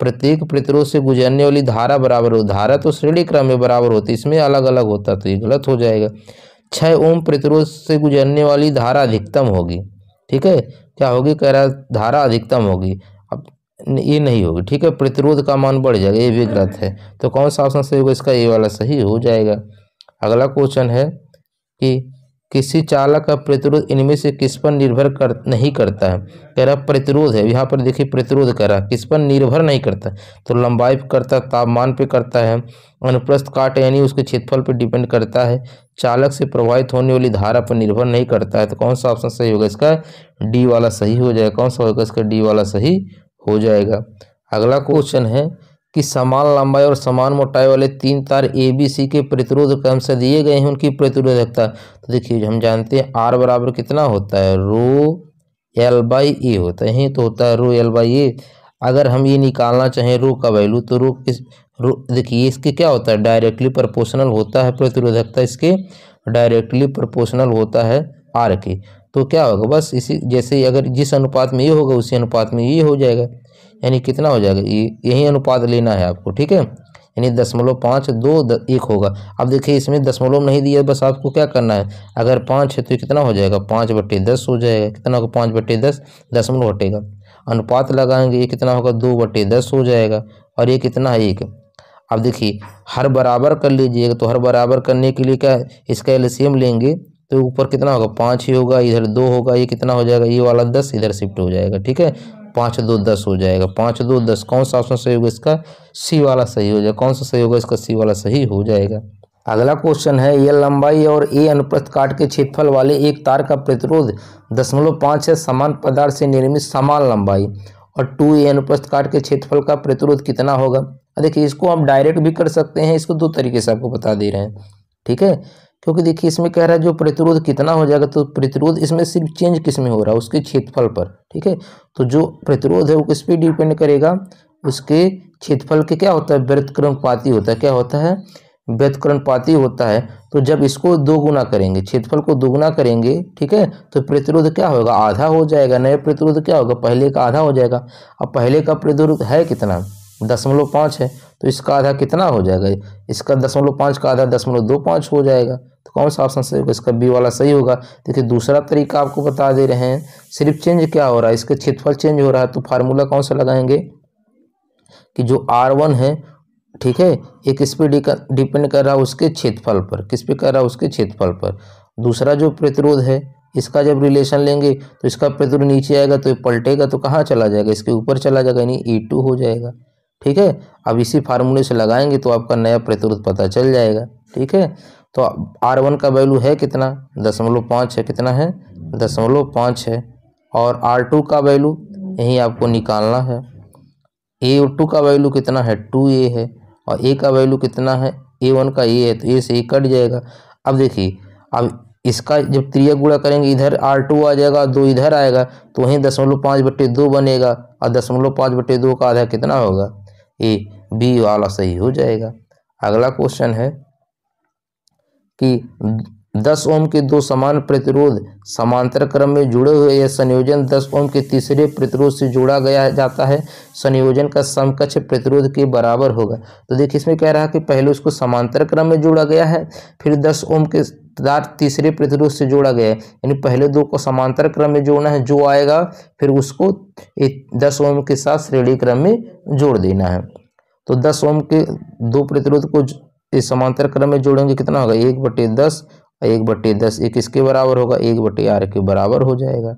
प्रत्येक प्रतिरोध से गुजरने वाली धारा बराबर हो धारा तो श्रेणी क्रम में बराबर होती है इसमें अलग अलग होता तो ये गलत हो जाएगा छः ओम प्रतिरोध से गुजरने वाली धारा अधिकतम होगी ठीक है क्या होगी कह रहा धारा अधिकतम होगी ये नहीं होगी ठीक है प्रतिरोध का मान बढ़ जाएगा ये भी गलत है तो कौन सा ऑप्शन सही होगा इसका ए वाला सही हो जाएगा अगला क्वेश्चन है कि किसी चालक का प्रतिरोध इनमें से किस पर निर्भर कर नहीं करता है कह रहा प्रतिरोध है यहाँ पर देखिए प्रतिरोध कर रहा किस पर निर्भर नहीं करता तो लंबाई पर करता तापमान पे करता है अनुप्रस्थ काट यानी उसके क्षेत्रफल पर डिपेंड करता है चालक से प्रभावित होने वाली धारा पर निर्भर नहीं करता है तो कौन सा ऑप्शन सही होगा इसका डी वाला सही हो जाएगा कौन सा होगा इसका डी वाला सही हो जाएगा अगला क्वेश्चन है कि समान लंबाई और समान मोटाई वाले तीन तार ए बी सी के प्रतिरोध क्रम से दिए गए हैं उनकी प्रतिरोधकता तो देखिए हम जानते हैं आर बराबर कितना होता है रो एल बाई ए होता है तो होता है रो एल बाई ए अगर हम ये निकालना चाहें रो का वैल्यू तो रो किस रो देखिए इसके क्या होता है डायरेक्टली प्रपोर्शनल होता है प्रतिरोधकता इसके डायरेक्टली प्रपोर्शनल होता है आर के तो क्या होगा बस इसी जैसे अगर जिस अनुपात में ये होगा उसी अनुपात में ये हो जाएगा यानी कितना हो जाएगा ये यही अनुपात लेना है आपको ठीक है यानी दसमलव पाँच दो द, एक होगा अब देखिए इसमें दसमलव नहीं दिया बस आपको क्या करना है अगर पाँच है तो कितना हो जाएगा पाँच बट्टे दस हो जाएगा कितना होगा पाँच बट्टे दस दसमलव हटेगा अनुपात लगाएंगे ये कितना होगा दो बट्टे दस हो जाएगा और ये कितना है एक अब देखिए हर बराबर कर लीजिएगा तो हर बराबर करने के लिए क्या इसका एलसीएम लेंगे तो ऊपर कितना होगा पाँच ही होगा इधर दो होगा ये कितना हो जाएगा ये वाला दस इधर शिफ्ट हो जाएगा ठीक है पाँच दो दस हो जाएगा पाँच दो दस कौन सा ऑप्शन सही होगा इसका सी वाला सही हो जाएगा कौन सा सही होगा इसका सी वाला सही हो जाएगा अगला क्वेश्चन है यह लंबाई और ए अनुप्रस्थ काट के क्षेत्रफल वाले एक तार का प्रतिरोध दशमलव पाँच है समान पदार्थ से निर्मित समान लंबाई और टू ए अनुप्रस्थ काट के क्षेत्रफल का प्रतिरोध कितना होगा देखिए इसको आप डायरेक्ट भी कर सकते हैं इसको दो तरीके से आपको बता दे रहे हैं ठीक है क्योंकि देखिए इसमें कह रहा है जो प्रतिरोध कितना हो जाएगा तो प्रतिरोध इसमें सिर्फ चेंज किस में हो रहा है उसके क्षेत्रफल पर ठीक है तो जो प्रतिरोध है वो किस पर डिपेंड करेगा उसके क्षेत्रफल के क्या होता है व्यतक्रमपाती होता है क्या होता है पाती होता है तो जब इसको दो गुना करेंगे क्षेत्रफल को दोगुना करेंगे ठीक है तो प्रतिरोध क्या होगा आधा हो जाएगा नए प्रतिरोध क्या होगा पहले का आधा हो जाएगा अब पहले का प्रतिरोध है कितना दशमलव पाँच है तो इसका आधा कितना हो जाएगा इसका दशमलव पाँच का आधा दशमलव दो पाँच हो जाएगा तो कौन सा ऑप्शन सही होगा इसका बी वाला सही होगा देखिए दूसरा तरीका आपको बता दे रहे हैं सिर्फ चेंज क्या हो रहा है इसका क्षेत्रफल चेंज हो रहा है तो फार्मूला कौन सा लगाएंगे कि जो आर वन है ठीक है ये किस पर डिपेंड कर रहा है उसके क्षेत्रफल पर किस पे कर रहा है उसके क्षेत्रफल पर दूसरा जो प्रतिरोध है इसका जब रिलेशन लेंगे तो इसका प्रतिरोध नीचे आएगा तो ये पलटेगा तो कहाँ चला जाएगा इसके ऊपर चला जाएगा यानी ई e टू हो जाएगा ठीक है अब इसी फार्मूले से लगाएंगे तो आपका नया प्रतिरोध पता चल जाएगा ठीक है तो आर वन का वैल्यू है कितना दशमलव पाँच है कितना है दशमलव पाँच है और आर टू का वैल्यू यहीं आपको निकालना है ए टू का वैल्यू कितना है टू ए है और ए का वैल्यू कितना है ए वन का ए है तो ए से ए कट जाएगा अब देखिए अब इसका जब त्रिया गुड़ा करेंगे इधर आर टू आ जाएगा दो इधर आएगा तो वहीं दशमलव पाँच बटे दो बनेगा और दशमलव पाँच बटे दो का आधा कितना होगा ए बी वाला सही हो जाएगा अगला क्वेश्चन है कि दस ओम के दो समान प्रतिरोध समांतर क्रम में जुड़े हुए यह संयोजन दस ओम के तीसरे प्रतिरोध से जोड़ा गया जाता है संयोजन का समकक्ष प्रतिरोध के बराबर होगा तो देखिए इसमें कह रहा है कि पहले उसको समांतर क्रम में जोड़ा गया है फिर दस ओम के पदार्थ तीसरे प्रतिरोध से जोड़ा गया है यानी पहले दो को समांतर क्रम में जोड़ना है जो आएगा फिर उसको दस ओम के साथ श्रेणी क्रम में जोड़ देना है तो दस ओम के दो प्रतिरोध को इस समांतर क्रम में जोड़ेंगे कितना होगा एक बटे दस एक बटे दस एक इसके बराबर होगा एक बटे आर के बराबर हो जाएगा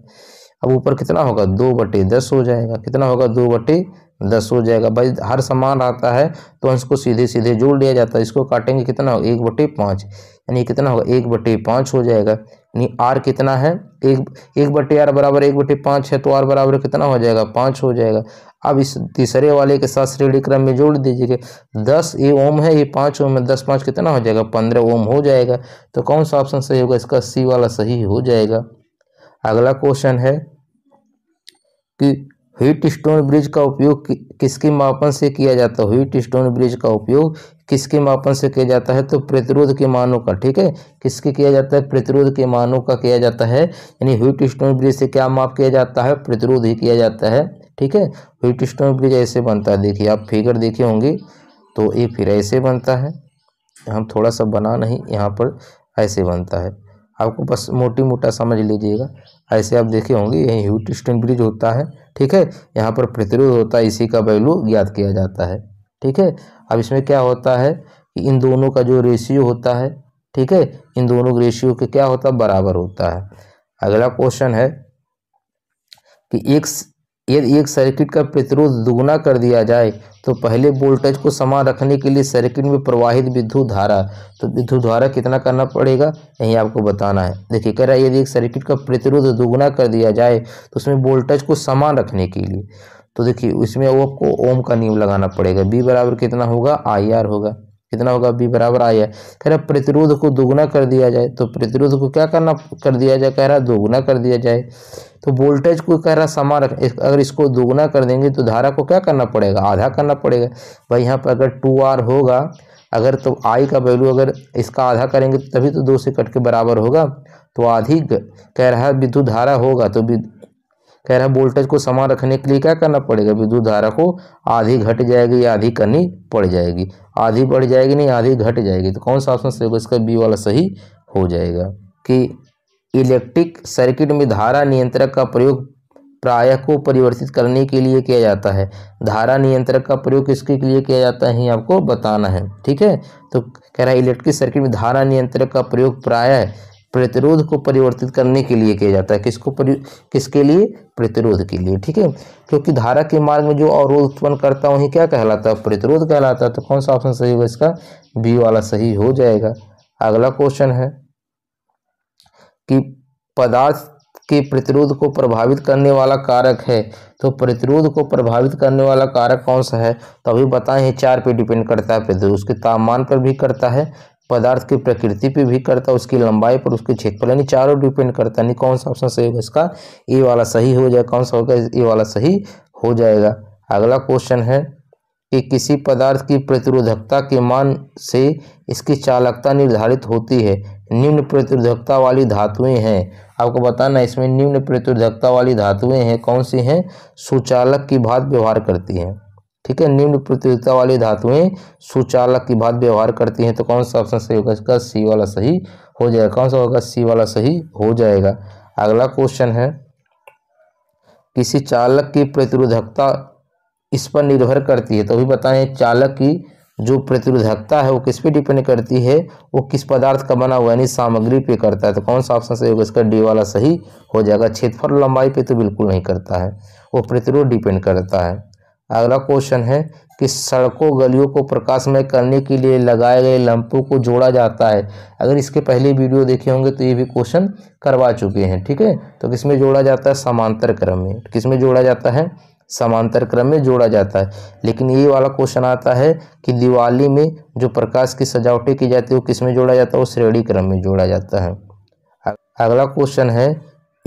अब ऊपर कितना होगा दो बटे दस हो जाएगा कितना होगा दो बटे दस हो जाएगा भाई हर समान आता है तो इसको सीधे सीधे जोड़ लिया जाता है इसको काटेंगे कितना होगा एक बटे पाँच यानी कितना होगा एक बटे पाँच हो जाएगा यानी आर कितना है एक एक बटे आर बराबर एक बटे पाँच है तो आर बराबर कितना हो जाएगा पाँच हो जाएगा अब इस तीसरे वाले के साथ श्रेणी क्रम में जोड़ दीजिएगा दस ए ओम है ये पाँच ओम है दस पाँच कितना हो जाएगा पंद्रह ओम हो जाएगा तो कौन सा ऑप्शन सही होगा इसका सी वाला सही हो जाएगा अगला क्वेश्चन है कि व्हीट स्टोन ब्रिज का उपयोग कि, किसके मापन से किया जाता है व्हीट स्टोन ब्रिज का उपयोग किसके मापन से किया जाता है तो प्रतिरोध के मानों का ठीक है किसके किया जाता है प्रतिरोध के मानों का किया जाता है यानी व्हीट स्टोन ब्रिज से क्या माप किया जाता है प्रतिरोध ही किया जाता है ठीक है व्हीट स्टोन ब्रिज ऐसे बनता है देखिए आप फिगर देखे होंगे तो ये फिर ऐसे बनता है हम थोड़ा सा बना नहीं यहाँ पर ऐसे बनता है आपको बस मोटी मोटा समझ लीजिएगा ऐसे आप देखे होंगे यही ह्यूट स्टन ब्रिज होता है ठीक है यहाँ पर प्रतिरोध होता है इसी का वैल्यू ज्ञात किया जाता है ठीक है अब इसमें क्या होता है कि इन दोनों का जो रेशियो होता है ठीक है इन दोनों के रेशियो के क्या होता है बराबर होता है अगला क्वेश्चन है कि एक यदि एक सर्किट का प्रतिरोध दुगुना कर दिया जाए तो पहले वोल्टेज को समान रखने के लिए सर्किट में प्रवाहित विद्युत धारा तो विद्युत धारा कितना करना पड़ेगा यही आपको बताना है देखिए कह रहा है यदि एक सर्किट का प्रतिरोध दुगुना कर दिया जाए तो उसमें वोल्टेज को समान रखने के लिए तो देखिए उसमें वो आपको ओम का नियम लगाना पड़ेगा बी बराबर कितना होगा आई आर होगा कितना होगा बी बराबर आई है कह रहा प्रतिरोध को दोगुना कर दिया जाए तो प्रतिरोध को क्या करना कर दिया जाए कह रहा दोगुना कर दिया जाए तो वोल्टेज को कह रहा समान रख अगर इसको दोगुना कर देंगे तो धारा को क्या करना पड़ेगा आधा करना पड़ेगा भाई यहाँ पर अगर टू आर होगा अगर तो आई का वैल्यू अगर इसका आधा करेंगे तभी तो दो से कट के बराबर होगा तो आधी कह रहा विद्युत धारा होगा तो कह रहे हैं वोल्टेज को समान रखने के लिए क्या करना पड़ेगा विद्युत धारा को आधी घट जाएगी या आधी करनी पड़ जाएगी आधी बढ़ जाएगी नहीं आधी घट जाएगी तो कौन सा ऑप्शन सही होगा इसका बी वाला सही हो जाएगा कि इलेक्ट्रिक सर्किट में धारा नियंत्रक का प्रयोग प्रायः को परिवर्तित करने के लिए किया जाता है धारा नियंत्रक का प्रयोग किसके लिए किया जाता है ये आपको बताना है ठीक है तो कह रहा है इलेक्ट्रिक सर्किट में धारा नियंत्रक का प्रयोग प्रायः प्रतिरोध को परिवर्तित करने के लिए किया जाता है किसको परि किसके लिए प्रतिरोध के लिए ठीक है क्योंकि धारा के मार्ग में जो अवरोध उत्पन्न करता है वही क्या कहलाता है प्रतिरोध कहलाता है तो कौन सा ऑप्शन सही होगा इसका बी वाला सही हो जाएगा अगला क्वेश्चन है कि पदार्थ के प्रतिरोध को प्रभावित करने वाला कारक है तो प्रतिरोध को प्रभावित करने वाला कारक कौन सा है तो अभी बताएं चार पे डिपेंड करता है प्रतिरोध तो उसके तापमान पर भी करता है पदार्थ की प्रकृति पे भी करता है उसकी लंबाई पर उसके क्षेत्रफल यानी चारों डिपेंड करता यानी कौन सा ऑप्शन सही होगा इसका ए वाला सही हो जाएगा कौन सा होगा ए वाला सही हो जाएगा अगला क्वेश्चन है कि किसी पदार्थ की प्रतिरोधकता के मान से इसकी चालकता निर्धारित होती है निम्न प्रतिरोधकता वाली धातुएं हैं आपको बताना इसमें निम्न प्रतिरोधकता वाली धातुएं हैं कौन सी हैं सुचालक की भात व्यवहार करती हैं ठीक है निम्न प्रतियोगिता वाली धातुएं सुचालक की बात व्यवहार करती हैं तो कौन सा ऑप्शन सही होगा इसका सी वाला सही हो जाएगा कौन सा होगा सी वाला सही हो जाएगा अगला क्वेश्चन है किसी चालक की प्रतिरोधकता इस पर निर्भर करती है तो भी बताएं चालक की जो प्रतिरोधकता है वो किस पे डिपेंड करती है वो किस पदार्थ का बना हुआ यानी सामग्री पे करता है तो कौन सा ऑप्शन सही होगा इसका डी वाला सही हो जाएगा क्षेत्रफल लंबाई पे तो बिल्कुल नहीं करता है वो प्रतिरोध डिपेंड करता है अगला क्वेश्चन है कि सड़कों गलियों को प्रकाशमय करने के लिए लगाए गए लैंपों को जोड़ा जाता है अगर इसके पहले वीडियो देखे होंगे तो ये भी क्वेश्चन करवा चुके हैं ठीक है तो किसमें जोड़ा जाता है समांतर क्रम में किसमें जोड़ा जाता है समांतर क्रम में जोड़ा जाता है लेकिन ये वाला क्वेश्चन आता है कि दिवाली में जो प्रकाश की सजावटें की जाती है वो किस में जोड़ा जाता है वो श्रेणी क्रम में जोड़ा जाता है अगला क्वेश्चन है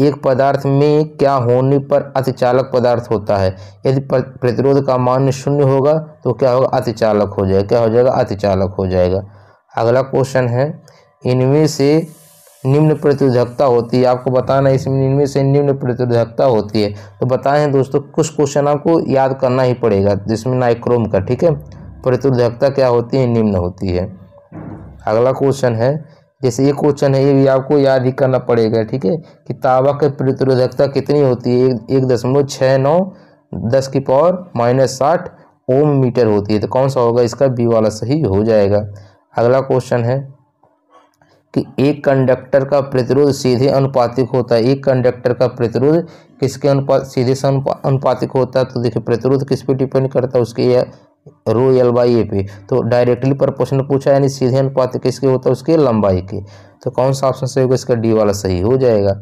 एक पदार्थ में क्या होने पर अतिचालक पदार्थ होता है यदि प्रतिरोध का मान शून्य होगा तो क्या होगा अतिचालक हो जाएगा क्या हो जाएगा अतिचालक हो जाएगा अगला क्वेश्चन है इनमें से निम्न प्रतिरोधकता होती है आपको बताना इसमें इनमें से निम्न प्रतिरोधकता होती है तो बताएं दोस्तों कुछ क्वेश्चन आपको याद करना ही पड़ेगा जिसमें नाइक्रोम का ठीक है प्रतिरोधकता क्या होती है निम्न होती है अगला क्वेश्चन है जैसे ये क्वेश्चन है ये भी आपको याद ही करना पड़ेगा ठीक है कि तावा की प्रतिरोधकता कितनी होती है एक, एक दशमलव छः नौ दस की पावर माइनस साठ ओम मीटर होती है तो कौन सा होगा इसका बी वाला सही हो जाएगा अगला क्वेश्चन है कि एक कंडक्टर का प्रतिरोध सीधे अनुपातिक होता है एक कंडक्टर का प्रतिरोध किसके अनुपात सीधे से अनुपातिक होता है तो देखिए प्रतिरोध किस पे डिपेंड करता है उसके रो एल बाई ए पे तो डायरेक्टली पर प्रश्न पूछा यानी सीधे अनुपात किसके होता है उसके लंबाई के तो कौन सा ऑप्शन सही होगा इसका डी वाला सही हो जाएगा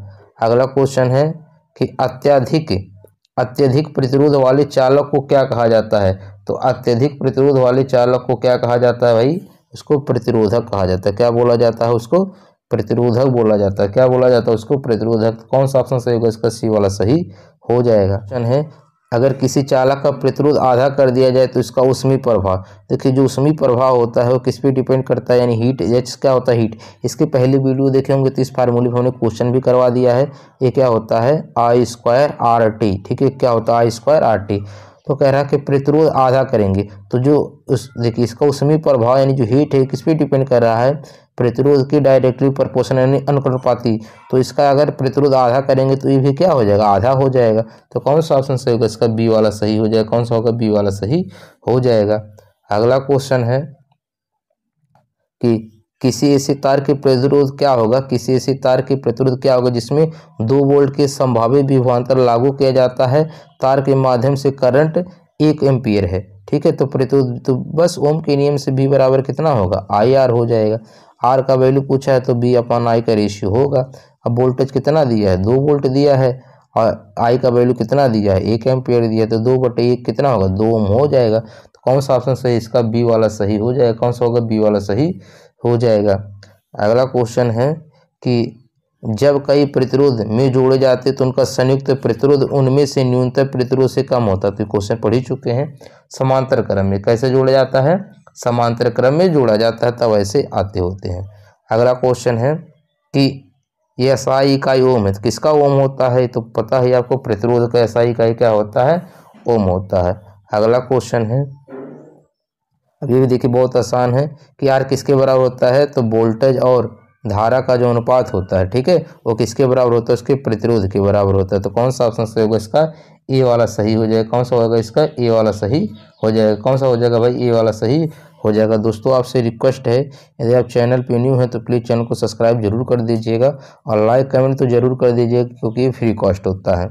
अगला क्वेश्चन है कि अत्यधिक अत्यधिक प्रतिरोध वाले चालक को क्या कहा जाता है तो अत्यधिक प्रतिरोध वाले चालक को क्या कहा जाता है भाई उसको प्रतिरोधक कहा जाता है क्या बोला जाता है उसको प्रतिरोधक बोला जाता है क्या बोला जाता है उसको प्रतिरोधक कौन सा ऑप्शन सही होगा इसका सी वाला सही हो जाएगा क्वेश्चन है अगर किसी चालक का प्रतिरोध आधा कर दिया जाए तो इसका उष्मी प्रभाव देखिए जो उष्मी प्रभाव होता है वो किस पे डिपेंड करता है यानी हीट एच क्या होता है हीट इसके पहले वीडियो देखे होंगे तो इस फार्मूले पर हमने क्वेश्चन भी करवा दिया है ये क्या होता है आई स्क्वायर आर टी ठीक है क्या होता है आई स्क्वायर आर टी तो कह रहा है कि प्रतिरोध आधा करेंगे तो जो उस देखिए इसका उष्मी प्रभाव यानी जो हीट है किस पे डिपेंड कर रहा है प्रतिरोध की डायरेक्टली प्रपोर्शन यानी अनुपाती तो इसका अगर प्रतिरोध आधा करेंगे तो ये भी क्या हो जाएगा आधा हो जाएगा तो कौन सा ऑप्शन सही होगा इसका बी वाला सही हो जाएगा कौन सा होगा बी वाला सही हो जाएगा अगला क्वेश्चन है कि किसी ऐसी तार के प्रतिरोध क्या होगा किसी ऐसी तार के प्रतिरोध क्या होगा जिसमें दो वोल्ट के संभावित विभवांतर लागू किया जाता है तार के माध्यम से करंट एक एम्पियर है ठीक है तो प्रतिरोध तो बस ओम के नियम से बी बराबर कितना होगा आई आर हो जाएगा आर का वैल्यू पूछा है तो बी अपन आई का रेशियो होगा अब वोल्टेज कितना दिया है दो वोल्ट दिया है और आई का वैल्यू कितना दिया है एक एम्पियर दिया है तो दो बटे एक कितना होगा दो ओम हो जाएगा तो कौन सा ऑप्शन सही इसका बी वाला सही हो जाएगा कौन सा होगा बी वाला सही हो जाएगा अगला क्वेश्चन है कि जब कई प्रतिरोध में जोड़े जाते तो उनका संयुक्त प्रतिरोध उनमें से न्यूनतम प्रतिरोध से कम होता तो क्वेश्चन पढ़ ही चुके हैं समांतर क्रम में कैसे जोड़ा जाता है समांतर क्रम में जोड़ा जाता है तब ऐसे आते होते हैं अगला क्वेश्चन है कि ये एसआई इकाई ओम है तो किसका ओम होता है तो पता ही आपको प्रतिरोध का एसआई इकाई क्या होता है ओम होता है अगला क्वेश्चन है अभी भी देखिए बहुत आसान है कि आर किसके बराबर होता है तो वोल्टेज और धारा का जो अनुपात होता है ठीक है वो किसके बराबर होता है उसके प्रतिरोध के बराबर होता है तो कौन सा ऑप्शन सही होगा इसका ए वाला सही हो जाएगा कौन सा होगा इसका ए वाला सही हो जाएगा कौन सा हो जाएगा भाई ए वाला सही हो जाएगा दोस्तों आपसे रिक्वेस्ट है यदि आप चैनल पे न्यू हैं तो प्लीज़ चैनल को सब्सक्राइब जरूर कर दीजिएगा और लाइक कमेंट तो जरूर कर दीजिएगा क्योंकि ये फ्री कॉस्ट होता है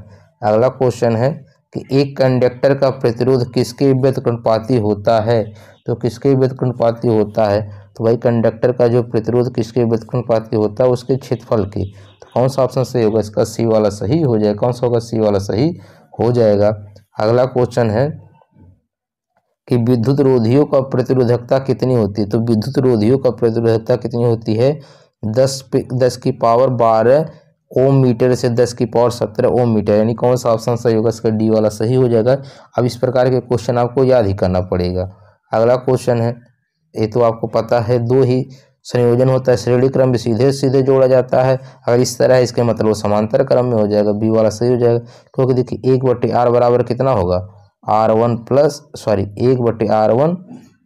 अगला क्वेश्चन है कि एक कंडक्टर का प्रतिरोध किसके व्यतकणपाती होता है तो किसके व्यतकणपाती होता है तो भाई कंडक्टर का जो प्रतिरोध किसके व्युत्खंडपात के होता है उसके क्षेत्रफल के तो कौन सा ऑप्शन सही होगा इसका सी वाला सही हो जाएगा कौन सा होगा सी वाला सही हो जाएगा अगला क्वेश्चन है कि विद्युत रोधियों का प्रतिरोधकता कितनी होती है तो विद्युत रोधियों का प्रतिरोधकता कितनी होती है दस दस की पावर बारह ओम मीटर से दस की पावर सत्रह ओम मीटर यानी कौन सा ऑप्शन सही होगा इसका डी वाला सही हो जाएगा अब इस प्रकार के क्वेश्चन आपको याद ही करना पड़ेगा अगला क्वेश्चन है ये तो आपको पता है दो ही संयोजन होता है श्रेणी क्रम भी सीधे सीधे जोड़ा जाता है अगर इस तरह है इसके मतलब समांतर क्रम में हो जाएगा बी वाला सही हो जाएगा क्योंकि देखिए एक बटे आर बराबर कितना होगा आर वन प्लस सॉरी एक बटे आर वन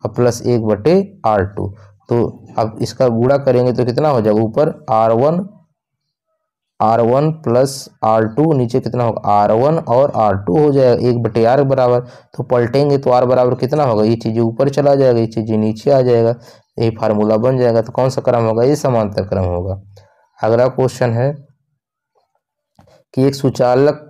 और प्लस एक बटे आर टू तो अब इसका गुड़ा करेंगे तो कितना हो जाएगा ऊपर R one R one plus R two नीचे कितना होगा आर वन और आर टू हो जाएगा एक बटे आर बराबर तो पलटेंगे तो आर बराबर कितना होगा ये चीज़ ऊपर चला जाएगा ये चीज़ नीचे आ जाएगा ये फार्मूला बन जाएगा तो कौन सा क्रम होगा ये समांतर क्रम होगा अगला क्वेश्चन है कि एक सुचालक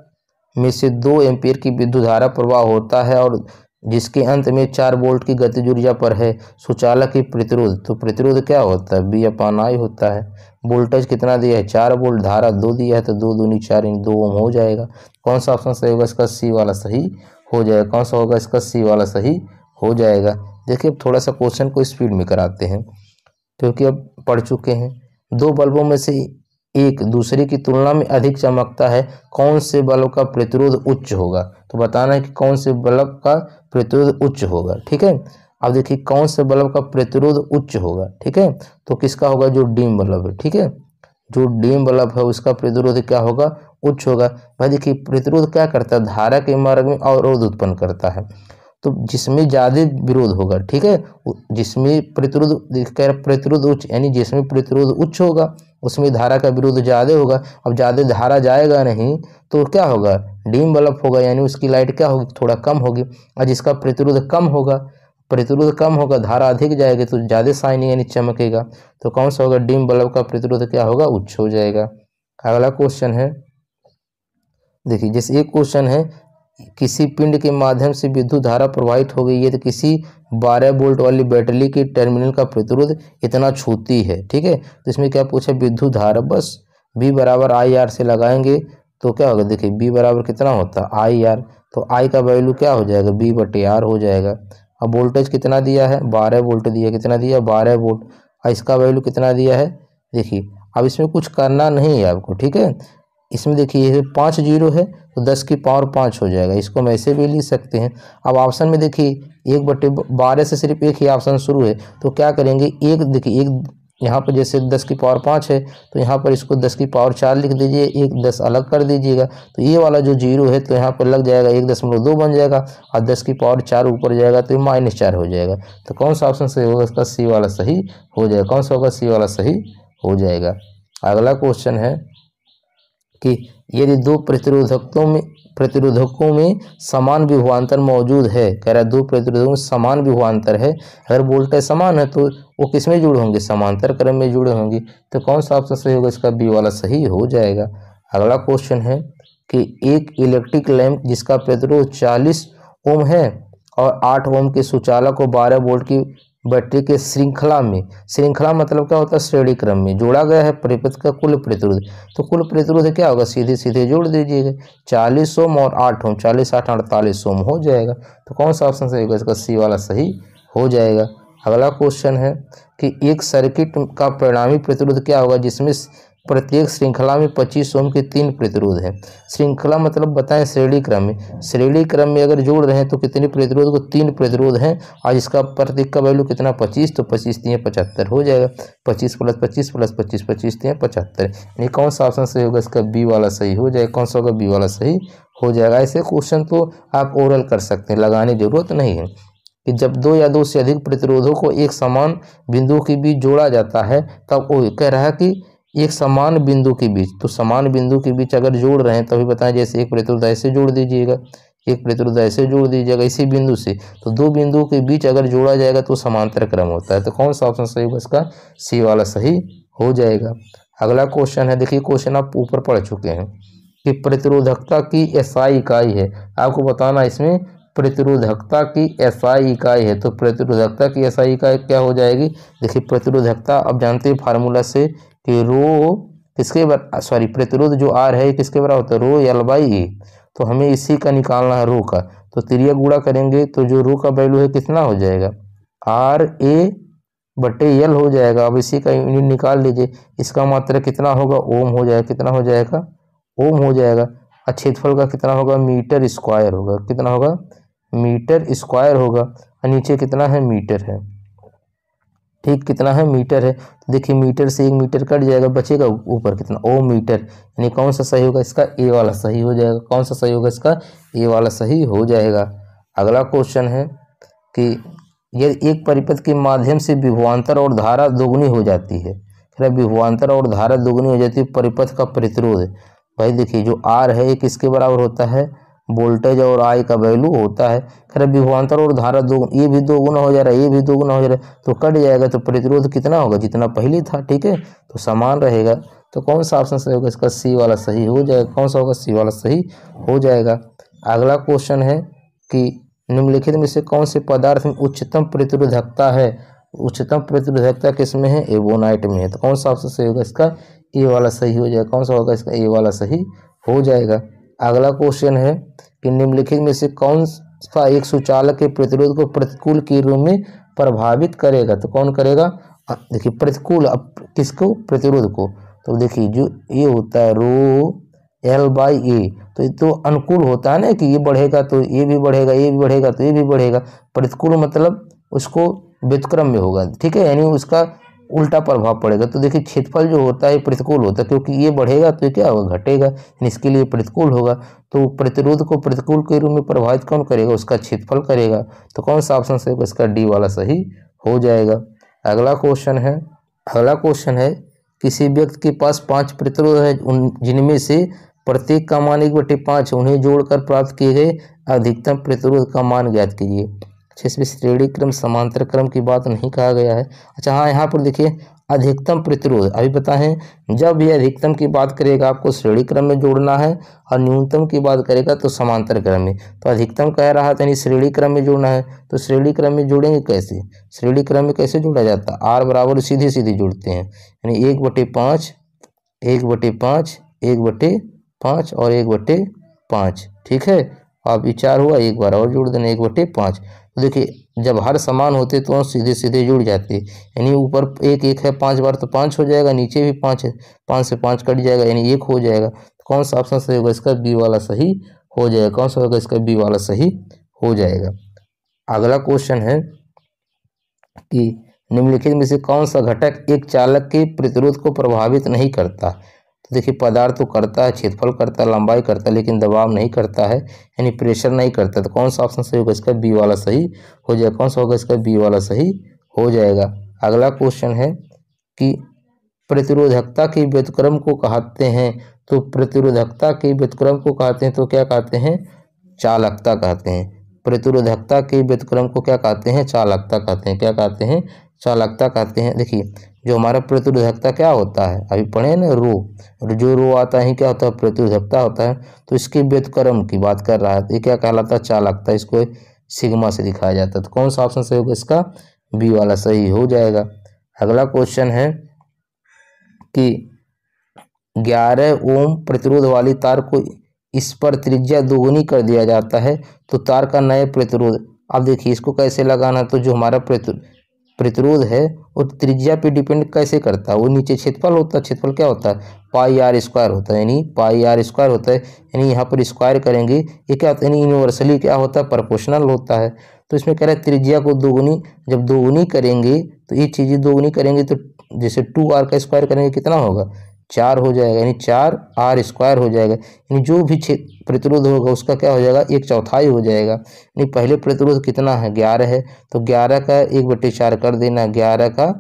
में से दो एम्पियर की विद्युत धारा प्रवाह होता है और जिसके अंत में चार वोल्ट की गतिज ऊर्जा पर है सुचालक की प्रतिरोध तो प्रतिरोध क्या होता है बी अपान आई होता है वोल्टेज कितना दिया है चार वोल्ट धारा दो दिया है तो दो दूनी चार इन दो ओम हो जाएगा कौन सा ऑप्शन सही होगा इसका सी वाला सही हो जाएगा कौन सा होगा इसका सी वाला सही हो जाएगा देखिए अब थोड़ा सा क्वेश्चन को स्पीड में कराते हैं क्योंकि अब पढ़ चुके हैं दो बल्बों में से एक दूसरे की तुलना में अधिक चमकता है कौन से बल्ब का प्रतिरोध उच्च होगा तो बताना है कि कौन से बल्ब का प्रतिरोध उच्च होगा ठीक है अब देखिए कौन से बल्ब का प्रतिरोध उच्च होगा ठीक है तो किसका होगा जो डीम बल्ब है ठीक है जो डीम बल्ब है उसका प्रतिरोध क्या होगा उच्च होगा भाई देखिए प्रतिरोध क्या करता है धारा के मार्ग में अवरोध उत्पन्न करता है तो जिसमें ज़्यादा विरोध होगा ठीक है जिसमें प्रतिरोध कह रहे प्रतिरोध उच्च यानी जिसमें प्रतिरोध उच्च होगा उसमें धारा का विरोध ज़्यादा होगा अब ज़्यादा धारा जाएगा नहीं तो क्या होगा डीम बल्ब होगा यानी उसकी लाइट क्या होगी थोड़ा कम होगी और जिसका प्रतिरोध कम होगा प्रतिरोध कम होगा धारा अधिक जाएगी तो ज़्यादा साइनिंग यानी चमकेगा तो कौन सा होगा डिम बल्ब का प्रतिरोध क्या होगा उच्च हो जाएगा अगला क्वेश्चन है देखिए जैसे एक क्वेश्चन है किसी पिंड के माध्यम से विद्युत धारा प्रवाहित हो गई है तो किसी 12 वोल्ट वाली बैटरी के टर्मिनल का प्रतिरोध इतना छूती है ठीक है तो इसमें क्या पूछा विद्युत धारा बस बी बराबर आई आर से लगाएंगे तो क्या होगा देखिए बी बराबर कितना होता है आई आर तो आई का वैल्यू क्या हो जाएगा बी बटे आर हो जाएगा अब वोल्टेज कितना दिया है बारह वोल्ट दिया कितना दिया बारह वोल्ट और इसका वैल्यू कितना दिया है देखिए अब इसमें कुछ करना नहीं है आपको ठीक है इसमें देखिए पाँच जीरो है तो दस की पावर पाँच हो जाएगा इसको हम ऐसे भी लिख सकते हैं अब ऑप्शन में देखिए एक बटे बारह से सिर्फ एक ही ऑप्शन शुरू है तो क्या करेंगे एक देखिए एक यहाँ पर जैसे दस की पावर पाँच है तो यहाँ पर इसको दस की पावर चार लिख दीजिए एक दस अलग कर दीजिएगा तो ये वाला जो जीरो है तो यहाँ पर लग जाएगा एक दशमलव दो बन जाएगा और दस की पावर चार ऊपर जाएगा तो ये माइनस चार हो जाएगा तो कौन सा ऑप्शन सही होगा इसका सी वाला सही हो जाएगा कौन सा होगा सी वाला सही हो जाएगा अगला क्वेश्चन है कि यदि दो प्रतिरोधकों में प्रतिरोधकों में समान विभवान्तर मौजूद है कह रहा है दो प्रतिरोधकों में समान विभवान्तर है अगर वोल्टेज समान है तो वो किस में जुड़े होंगे समांतर क्रम में जुड़े होंगे तो कौन सा ऑप्शन सही होगा इसका बी वाला सही हो जाएगा अगला क्वेश्चन है कि एक इलेक्ट्रिक लैम्प जिसका प्रतिरोध चालीस ओम है और आठ ओम के सुचालक को बारह वोल्ट की बैटरी के श्रृंखला में श्रृंखला मतलब क्या होता है श्रेणी क्रम में जोड़ा गया है परिपथ का कुल प्रतिरोध तो कुल प्रतिरोध क्या होगा सीधे सीधे जोड़ दीजिएगा चालीस ओम और आठ ओम चालीस आठ अड़तालीस ओम हो जाएगा तो कौन सा ऑप्शन सही होगा इसका सी वाला सही हो जाएगा अगला क्वेश्चन है कि एक सर्किट का परिणामी प्रतिरोध क्या होगा जिसमें प्रत्येक श्रृंखला में पच्चीस ओम के तीन प्रतिरोध हैं श्रृंखला मतलब बताएं श्रेणी क्रम में श्रेणी क्रम में अगर जोड़ रहे हैं तो कितने प्रतिरोध को तो तीन प्रतिरोध हैं और इसका प्रतीक का वैल्यू कितना पच्चीस तो पच्चीस तीन पचहत्तर हो जाएगा पच्चीस प्लस पच्चीस प्लस पच्चीस पच्चीस तीन पचहत्तर यानी कौन सा ऑप्शन सही होगा इसका बी वाला सही हो जाएगा कौन सा होगा बी वाला सही हो जाएगा ऐसे क्वेश्चन तो आप ओरल कर सकते हैं लगाने जरूरत नहीं है कि जब दो या दो से अधिक प्रतिरोधों को एक समान बिंदु के बीच जोड़ा जाता है तब वो कह रहा है कि एक समान बिंदु के बीच तो समान बिंदु के बीच अगर जोड़ रहे हैं तभी बताएं जैसे एक प्रत्युर्दय से जोड़ दीजिएगा एक प्रत्युर्दय से जोड़ दीजिएगा इसी बिंदु से तो दो बिंदुओं के बीच अगर जोड़ा जाएगा तो समांतर क्रम होता है तो कौन सा ऑप्शन सही होगा इसका सी वाला सही हो जाएगा अगला क्वेश्चन है देखिए क्वेश्चन आप ऊपर पढ़ चुके हैं कि प्रतिरोधकता की एसआई इकाई है आपको बताना इसमें प्रतिरोधकता की एसआई इकाई है तो प्रतिरोधकता की एसआई इकाई क्या हो जाएगी देखिए प्रतिरोधकता आप जानते हैं फार्मूला से कि रो किसके सॉरी प्रतिरोध जो आर है किसके बराबर होता है रो एल बाई ए तो हमें इसी का निकालना है रो का तो त्रिया गुड़ा करेंगे तो जो रो का वैल्यू है कितना हो जाएगा आर ए बटे एल हो जाएगा अब इसी का यूनिट निकाल लीजिए इसका मात्रा कितना होगा ओम हो जाएगा कितना हो जाएगा ओम हो जाएगा अच्छेदफल का कितना होगा मीटर स्क्वायर होगा कितना होगा मीटर स्क्वायर होगा और नीचे कितना है मीटर है ठीक कितना है मीटर है तो देखिए मीटर से एक मीटर कट जाएगा बचेगा ऊपर कितना ओ मीटर यानी कौन सा सही होगा इसका ए वाला सही हो जाएगा कौन सा सही होगा इसका ए वाला सही हो जाएगा अगला क्वेश्चन है कि यदि एक परिपथ के माध्यम से विभवान्तर और धारा दोगुनी हो जाती है फिर विभवान्तर और धारा दोगुनी हो जाती है परिपथ का प्रतिरोध भाई देखिए जो आर है एक किसके बराबर होता है वोल्टेज और आई का वैल्यू होता है खेल विभवान्तर और धारा दो ये भी दो गुना हो जा रहा है ये भी दो गुना हो जा रहा है तो कट जाएगा तो प्रतिरोध कितना होगा जितना पहले था ठीक है तो समान रहेगा तो कौन सा ऑप्शन सही होगा इसका सी वाला सही हो जाएगा कौन सा होगा सी वाला सही हो जाएगा अगला क्वेश्चन है कि निम्नलिखित में से कौन से पदार्थ में उच्चतम प्रतिरोधकता है उच्चतम प्रतिरोधकता किस में है एबोनाइट में है तो कौन सा ऑप्शन सही होगा इसका ए वाला सही हो जाएगा कौन सा होगा इसका ए वाला सही हो जाएगा अगला क्वेश्चन है कि निम्नलिखित में से कौन सा एक सुचालक के प्रतिरोध को प्रतिकूल के रूप में प्रभावित करेगा तो कौन करेगा देखिए प्रतिकूल अब किसको प्रतिरोध को तो देखिए जो ये होता है रो एल बाई ए तो तो अनुकूल होता है ना कि ये बढ़ेगा तो ये भी बढ़ेगा ये भी बढ़ेगा तो ये भी बढ़ेगा प्रतिकूल मतलब उसको व्यतक्रम में होगा ठीक है यानी उसका उल्टा प्रभाव पड़ेगा तो देखिए क्षेत्रफल जो होता है प्रतिकूल होता है क्योंकि ये बढ़ेगा तो क्या होगा घटेगा इसके लिए प्रतिकूल होगा तो प्रतिरोध को प्रतिकूल के रूप में प्रभावित कौन करेगा उसका क्षेत्रफल करेगा तो कौन सा ऑप्शन सही इसका डी वाला सही हो जाएगा अगला क्वेश्चन है अगला क्वेश्चन है किसी व्यक्ति के पास पाँच प्रतिरोध है जिनमें से प्रत्येक का मान एक बटे पाँच उन्हें जोड़कर प्राप्त किए गए अधिकतम प्रतिरोध का मान ज्ञात कीजिए अच्छा, इसमें श्रेणी क्रम समांतर क्रम की बात नहीं कहा गया है अच्छा हाँ यहाँ पर देखिए अधिकतम प्रतिरोध अभी बताएं जब ये अधिकतम की बात करेगा आपको श्रेणी क्रम में जोड़ना है और न्यूनतम की बात करेगा तो समांतर क्रम में तो अधिकतम कह रहा था यानी श्रेणी क्रम में जोड़ना है तो श्रेणी क्रम में जोड़ेंगे कैसे श्रेणी क्रम में कैसे जोड़ा जाता है आर बराबर सीधे सीधे जुड़ते हैं यानी एक बटे पाँच एक बटे पाँच एक बटे पाँच और एक बटे पाँच ठीक है अब विचार हुआ एक बार और जोड़ देना एक बटे पाँच तो देखिए जब हर समान होते तो सीधे सीधे जुड़ जाते यानी ऊपर एक एक है पांच बार तो पाँच हो जाएगा नीचे भी पाँच है पाँच से पाँच कट जाएगा यानी एक हो जाएगा तो कौन सा ऑप्शन सही होगा इसका बी वाला सही हो जाएगा कौन सा होगा इसका बी वाला सही हो जाएगा अगला क्वेश्चन है कि निम्नलिखित में से कौन सा घटक एक चालक के प्रतिरोध को प्रभावित नहीं करता तो देखिए पदार्थ तो करता है छेदफल करता है लंबाई करता है लेकिन दबाव नहीं करता है यानी प्रेशर नहीं करता तो कौन सा ऑप्शन सही होगा इसका बी वाला सही हो जाएगा कौन सा होगा इसका बी वाला सही हो जाएगा अगला क्वेश्चन है कि प्रतिरोधकता के व्यतिक्रम को कहते हैं तो प्रतिरोधकता के व्यतिक्रम को कहते हैं तो क्या कहते हैं चालकता कहते हैं प्रतिरोधकता के व्यतक्रम को क्या कहते हैं चालकता कहते हैं क्या कहते हैं चालकता कहते हैं देखिए जो हमारा प्रतिरोधकता क्या होता है अभी पढ़े ना रो और जो रो आता है क्या होता है प्रतिरोधकता होता है तो इसके व्यतक्रम की बात कर रहा है तो ये क्या कहलाता है चालकता इसको सिग्मा से दिखाया जाता है तो कौन सा ऑप्शन सही होगा इसका बी वाला सही हो जाएगा अगला क्वेश्चन है कि ग्यारह ओम प्रतिरोध वाली तार को इस पर त्रिज्या दोगुनी कर दिया जाता है तो तार का नए प्रतिरोध अब देखिए इसको कैसे लगाना तो जो हमारा प्रतिरोध प्रतिरोध है और त्रिज्या पे डिपेंड कैसे करता है वो नीचे क्षेत्रफल होता है क्षेत्रफल क्या होता है पाई आर स्क्वायर होता है यानी पाई आर स्क्वायर होता है यानी यहाँ पर स्क्वायर करेंगे ये क्या होता है यानी यूनिवर्सली क्या होता है प्रपोर्शनल होता है तो इसमें कह रहा है त्रिज्या को दोगुनी जब दोगुनी करेंगे तो ये चीज़ें दोगुनी करेंगे तो जैसे टू आर का स्क्वायर करेंगे कितना होगा चार हो जाएगा यानी चार आर स्क्वायर हो जाएगा यानी जो भी प्रतिरोध होगा उसका क्या हो जाएगा एक चौथाई हो जाएगा यानी पहले प्रतिरोध कितना है ग्यारह है तो ग्यारह का एक बटे चार कर देना ग्यारह का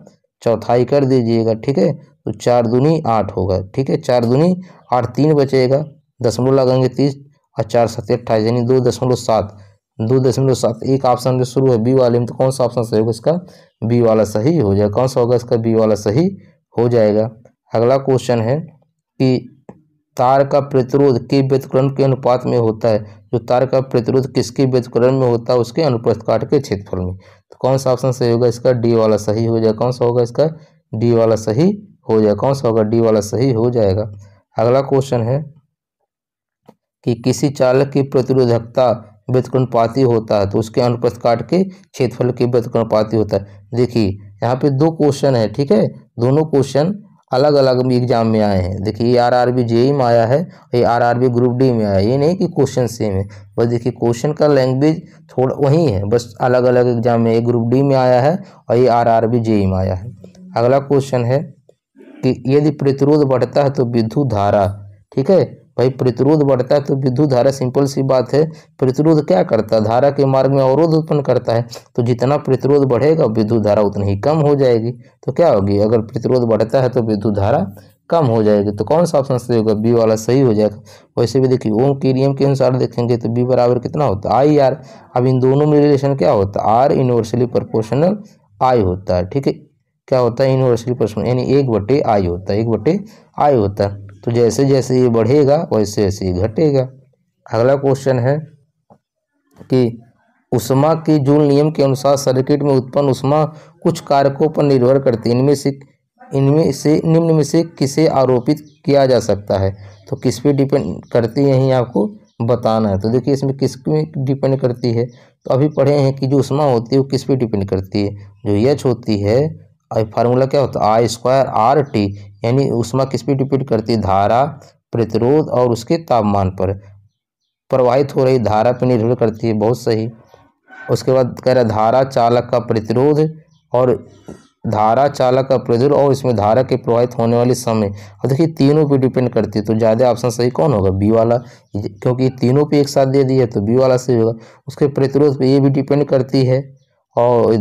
चौथाई कर दीजिएगा ठीक है तो चार दूनी आठ होगा ठीक है चार दूनी आठ तीन बचेगा दशमलव लगाएंगे तीस और चार सत्य अट्ठाईस यानी दो दशमलव सात दो दशमलव सात एक ऑप्शन जो शुरू है बी वाले में तो कौन सा ऑप्शन सही होगा इसका बी वाला सही हो जाएगा कौन सा होगा इसका बी वाला सही हो जाएगा अगला क्वेश्चन है कि तार का प्रतिरोध के व्यतिकरण के अनुपात में होता है जो तार का प्रतिरोध किसके व्यतिकरण में होता है उसके अनुप्रस्थ काट के क्षेत्रफल में तो कौन सा ऑप्शन सही होगा इसका डी वाला सही हो जाएगा कौन सा होगा इसका डी वाला सही हो जाएगा कौन सा होगा डी वाला सही हो जाएगा अगला क्वेश्चन है कि किसी चालक की प्रतिरोधकता पाती होता है तो उसके अनुप्रस्थ काट के क्षेत्रफल के पाती होता है देखिए यहाँ पे दो क्वेश्चन है ठीक है दोनों क्वेश्चन अलग अलग एग्जाम में आए हैं देखिए ये आर आर बी जे में आया है ये R R B group D में आया है ये नहीं कि क्वेश्चन सेम है बस देखिए क्वेश्चन का लैंग्वेज थोड़ा वही है बस अलग अलग एग्जाम में ये ग्रुप डी में आया है और ये आर आर बी जे में आया है अगला क्वेश्चन है कि यदि प्रतिरोध बढ़ता है तो विद्युत धारा ठीक है भाई प्रतिरोध बढ़ता है तो विद्युत धारा सिंपल सी बात है प्रतिरोध क्या करता है धारा के मार्ग में अवरोध उत्पन्न करता है तो जितना प्रतिरोध बढ़ेगा विद्युत धारा उतनी ही कम हो जाएगी तो क्या होगी अगर प्रतिरोध बढ़ता है तो विद्युत धारा कम हो जाएगी तो कौन सा ऑप्शन सही होगा बी वाला सही हो जाएगा वैसे भी देखिए ओम के नियम के अनुसार देखेंगे तो बी बराबर कितना होता है आई आर अब इन दोनों में रिलेशन क्या होता है आर यूनिवर्सली प्रोपोर्शनल आई होता है ठीक है क्या होता है यूनिवर्सली प्रोपोर्शनल यानी एक बटे आई होता है एक बटे आई होता है तो जैसे जैसे ये बढ़ेगा वैसे वैसे ये घटेगा अगला क्वेश्चन है कि उष्मा के जूल नियम के अनुसार सर्किट में उत्पन्न उष्मा कुछ कारकों पर निर्भर करती है इनमें से इनमें से निम्न में से किसे आरोपित किया जा सकता है तो किस पे डिपेंड करती है यही आपको बताना है तो देखिए इसमें किस पे डिपेंड करती है तो अभी पढ़े हैं कि जो उष्मा होती है वो किस पे डिपेंड करती है जो यच होती है और फार्मूला क्या होता है आई स्क्वायर आर टी यानी उष्मा किस पर डिपेंड करती है धारा प्रतिरोध और उसके तापमान पर प्रवाहित हो रही धारा पर निर्भर करती है बहुत सही उसके बाद कह रहा धारा चालक का प्रतिरोध और धारा चालक का प्रतिरोध और इसमें धारा के प्रवाहित होने वाले समय और देखिए तीनों पे डिपेंड करती है तो ज़्यादा ऑप्शन सही कौन होगा बी वाला क्योंकि तीनों पे एक साथ दे दिया तो बी वाला सही होगा उसके प्रतिरोध पे ये भी डिपेंड करती है और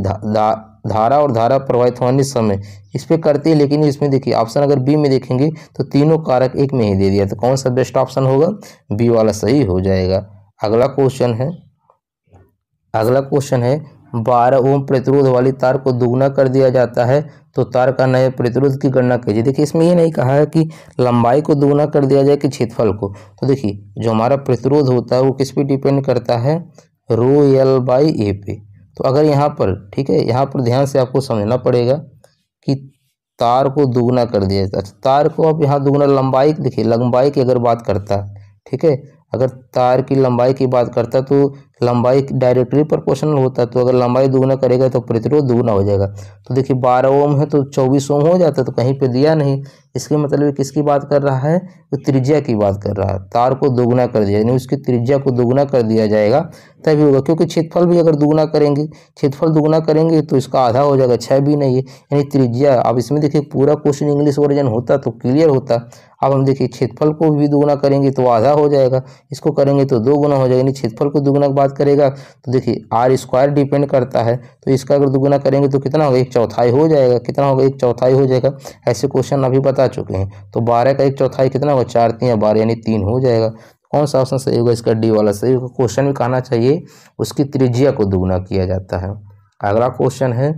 धारा और धारा प्रवाहित होने समय इस पर करते हैं लेकिन इसमें देखिए ऑप्शन अगर बी में देखेंगे तो तीनों कारक एक में ही दे दिया तो कौन सा बेस्ट ऑप्शन होगा बी वाला सही हो जाएगा अगला क्वेश्चन है अगला क्वेश्चन है बारह ओम प्रतिरोध वाली तार को दुगना कर दिया जाता है तो तार का नए प्रतिरोध की गणना कीजिए देखिए इसमें ये नहीं कहा है कि लंबाई को दुगना कर दिया जाए कि क्षेत्रफल को तो देखिए जो हमारा प्रतिरोध होता है वो किस पे डिपेंड करता है रो एल बाई ए पे तो अगर यहाँ पर ठीक है यहाँ पर ध्यान से आपको समझना पड़ेगा कि तार को दुगना कर दिया जाता अच्छा तार को आप यहाँ दुगना लंबाई देखिए लंबाई की अगर बात करता ठीक है अगर तार की लंबाई की बात करता तो लंबाई डायरेक्टली प्रोपोर्शनल होता है तो अगर लंबाई दोगुना करेगा तो प्रतिरोध दोगुना हो जाएगा तो देखिए बारह ओम है तो चौबीस ओम हो जाता है तो कहीं पे दिया नहीं इसके मतलब किसकी बात कर रहा है तो त्रिज्या की बात कर रहा है तार को दोगुना कर दिया यानी उसकी त्रिज्या को दोगुना कर दिया जाएगा तभी होगा क्योंकि क्षेत्रफल भी अगर दोगुना करेंगे क्षेत्रफल दोगुना करेंगे तो इसका आधा हो जाएगा छः भी नहीं है यानी त्रिज्या अब इसमें देखिए पूरा क्वेश्चन इंग्लिश वर्जन होता तो क्लियर होता अब हम देखिए क्षेत्रफल को भी दोगुना करेंगे तो आधा हो जाएगा इसको करेंगे तो दो गुना हो जाएगा यानी क्षेत्रफल को दोगुना के बाद बात करेगा तो देखिए आर स्क्वायर डिपेंड करता है तो इसका अगर दुगुना करेंगे तो कितना होगा एक चौथाई हो जाएगा कितना होगा एक चौथाई हो जाएगा ऐसे क्वेश्चन अभी बता चुके हैं तो बारह का एक चौथाई कितना होगा चार तीन या बारह यानी तीन हो जाएगा कौन सा ऑप्शन सही होगा इसका डी वाला सही होगा क्वेश्चन में कहना चाहिए उसकी त्रिज्या को दुगुना किया जाता है अगला क्वेश्चन है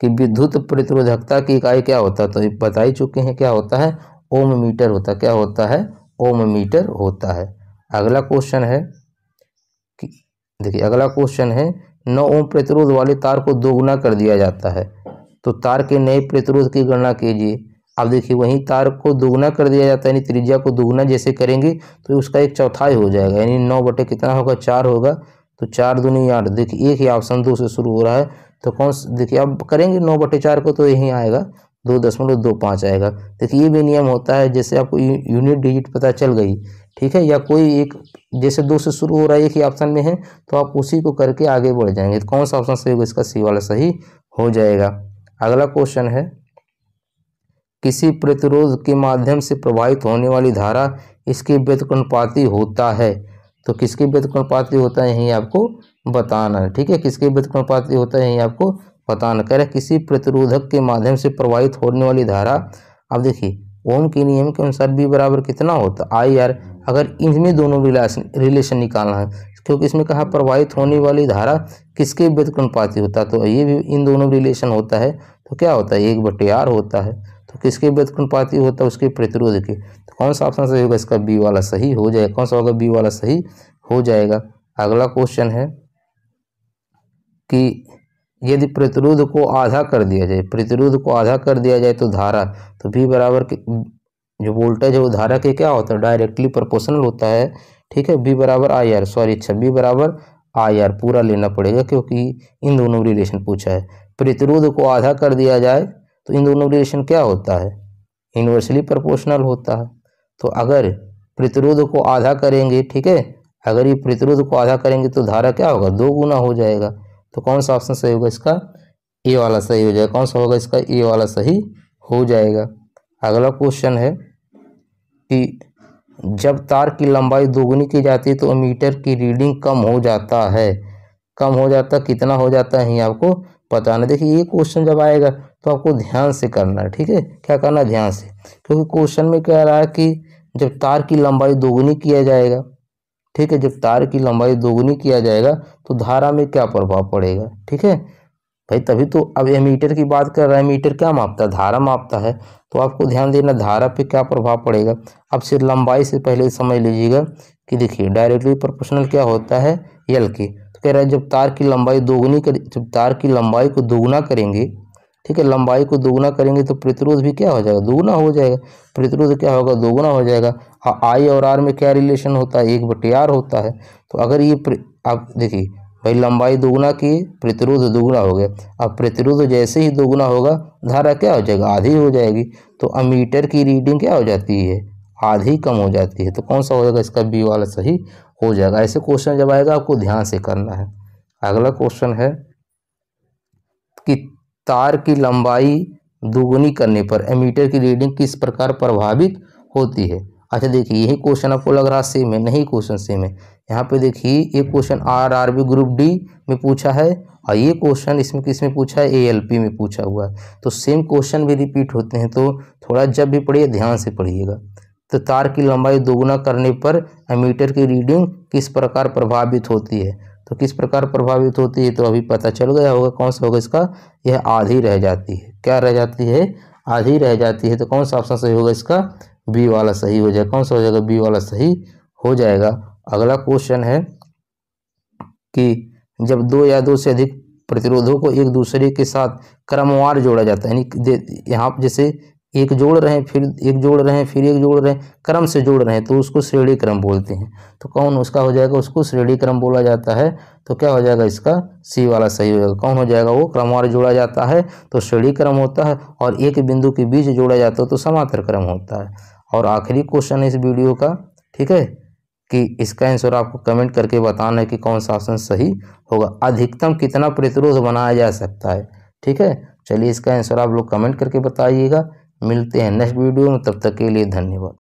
कि विद्युत प्रतिरोधकता की इकाई क्या होता है तो बता ही चुके हैं क्या होता है ओम मीटर होता क्या होता है ओम मीटर होता है अगला क्वेश्चन है देखिए अगला क्वेश्चन है नौ ओम प्रतिरोध वाले तार को दोगुना कर दिया जाता है तो तार के नए प्रतिरोध की गणना कीजिए अब देखिए वहीं तार को दोगुना कर दिया जाता है यानी त्रिज्या को दोगुना जैसे करेंगे तो उसका एक चौथाई हो जाएगा यानी नौ बटे कितना होगा चार होगा तो चार दूनी आठ देखिए एक ही ऑप्शन दो से शुरू हो रहा है तो कौन देखिए अब करेंगे नौ बटे चार को तो यहीं आएगा दो दशमलव दो पाँच आएगा देखिए ये भी नियम होता है जैसे आपको यूनिट डिजिट पता चल गई ठीक है या कोई एक जैसे दो से शुरू हो रहा है एक ही ऑप्शन में है तो आप उसी को करके आगे बढ़ जाएंगे तो कौन सा ऑप्शन सही होगा इसका सी वाला सही हो जाएगा अगला क्वेश्चन है किसी प्रतिरोध के माध्यम से प्रभावित होने वाली धारा इसके व्यतकुणपाती होता है तो किसके व्यतकुणपाती होता है यही आपको बताना है ठीक है किसके व्यतकुणपाती होता है यही आपको बताना कह रहे किसी प्रतिरोधक के माध्यम से प्रवाहित होने वाली धारा अब देखिए ओम के नियम के अनुसार बी बराबर कितना होता आई आर अगर इनमें दोनों रिलेशन रिलेशन निकालना है क्योंकि इसमें कहा प्रवाहित होने वाली धारा किसके व्यतिक्रमपाती होता है तो ये भी इन दोनों रिलेशन होता है तो क्या होता है एक बटे आर होता है तो किसके व्यतिक्रमपाती होता है उसके प्रतिरोध के तो कौन सा ऑप्शन सही होगा इसका बी वाला सही हो जाएगा कौन सा होगा बी वाला सही हो जाएगा अगला क्वेश्चन है कि यदि प्रतिरोध को आधा कर दिया जाए प्रतिरोध को आधा कर दिया जाए तो धारा तो बी बराबर जो वोल्टेज है वो धारा के क्या होता है डायरेक्टली प्रोपोर्शनल होता है ठीक है बी बराबर आई आर सॉरी अच्छा बी बराबर आई आर पूरा लेना पड़ेगा क्योंकि इन दोनों रिलेशन पूछा है प्रतिरोध को आधा कर दिया जाए तो इन दोनों रिलेशन क्या होता है इनवर्सली प्रोपोर्शनल होता है तो अगर प्रतिरोध को आधा करेंगे ठीक है अगर ये प्रतिरोध को आधा करेंगे तो धारा क्या होगा दो गुना हो जाएगा तो कौन सा ऑप्शन सही होगा इसका ए वाला सही हो जाएगा कौन सा होगा इसका ए वाला सही हो जाएगा अगला क्वेश्चन है कि जब तार की लंबाई दोगुनी की जाती है तो मीटर की रीडिंग कम हो जाता है कम हो जाता कितना हो जाता है आपको पता नहीं देखिए ये क्वेश्चन जब आएगा तो आपको ध्यान से करना है ठीक है क्या करना ध्यान से क्योंकि क्वेश्चन में कह रहा है कि जब तार की लंबाई दोगुनी किया जाएगा ठीक है जब तार की लंबाई दोगुनी किया जाएगा तो धारा में क्या प्रभाव पड़ेगा ठीक है भाई तभी तो अब एमीटर की बात कर रहा है मीटर क्या मापता है धारा मापता है तो आपको ध्यान देना धारा पे क्या प्रभाव पड़ेगा अब सिर्फ लंबाई से पहले समझ लीजिएगा कि देखिए डायरेक्टली प्रोपोर्शनल क्या होता है यल के तो कह रहा है जब तार की लंबाई दोगुनी कर जब तार की लंबाई को दोगुना करेंगे ठीक है लंबाई को दोगुना करेंगे तो प्रतिरोध भी क्या हो जाएगा दोगुना हो जाएगा प्रतिरोध क्या होगा दोगुना हो जाएगा आई और आर में क्या रिलेशन होता है एक बटे आर होता है तो अगर ये आप देखिए भाई लंबाई दोगुना की प्रतिरोध दोगुना हो गया अब प्रतिरोध जैसे ही दोगुना होगा धारा क्या हो जाएगा आधी हो जाएगी तो अमीटर की रीडिंग क्या हो जाती है आधी कम हो जाती है तो कौन सा हो जाएगा इसका बी वाला सही हो जाएगा ऐसे क्वेश्चन जब आएगा आपको ध्यान से करना है अगला क्वेश्चन है कि तार की लंबाई दोगुनी करने पर एमीटर की रीडिंग किस प्रकार प्रभावित होती है अच्छा देखिए यही क्वेश्चन आपको लग रहा सेम है नहीं क्वेश्चन सेम है यहाँ पे देखिए ये question R R B group D में पूछा है और ये क्वेश्चन इसमें किस में पूछा है ए एल पी में पूछा हुआ है तो सेम क्वेश्चन भी रिपीट होते हैं तो थोड़ा जब भी पढ़िए ध्यान से पढ़िएगा तो तार की लंबाई दोगुना करने पर एमीटर की रीडिंग किस प्रकार प्रभावित होती है तो किस प्रकार प्रभावित होती है तो अभी पता चल गया होगा कौन सा होगा इसका यह आधी रह जाती है क्या रह जाती है आधी रह जाती है तो कौन सा ऑप्शन सही होगा इसका बी वाला सही हो जाएगा कौन सा हो जाएगा बी वाला सही हो जाएगा अगला क्वेश्चन है कि जब दो या दो से अधिक प्रतिरोधों को एक दूसरे के साथ क्रमवार जोड़ा जाता है यानी यहाँ जैसे एक जोड़ रहे हैं फिर एक जोड़ रहे हैं फिर एक जोड़ रहे हैं क्रम से जोड़ रहे हैं तो उसको श्रेणी क्रम बोलते हैं तो कौन उसका हो जाएगा उसको श्रेणी क्रम बोला जाता है तो क्या हो जाएगा इसका सी वाला सही हो जाएगा कौन हो जाएगा वो क्रमवार जोड़ा जाता है तो श्रेणी क्रम होता है और एक बिंदु के बीच जोड़ा जाता है तो समांतर क्रम होता है और आखिरी क्वेश्चन है इस वीडियो का ठीक है कि इसका आंसर आपको कमेंट करके बताना है कि कौन सा ऑप्शन सही होगा अधिकतम कितना प्रतिरोध बनाया जा सकता है ठीक है चलिए इसका आंसर आप लोग कमेंट करके बताइएगा मिलते हैं नेक्स्ट वीडियो में तब तक के लिए धन्यवाद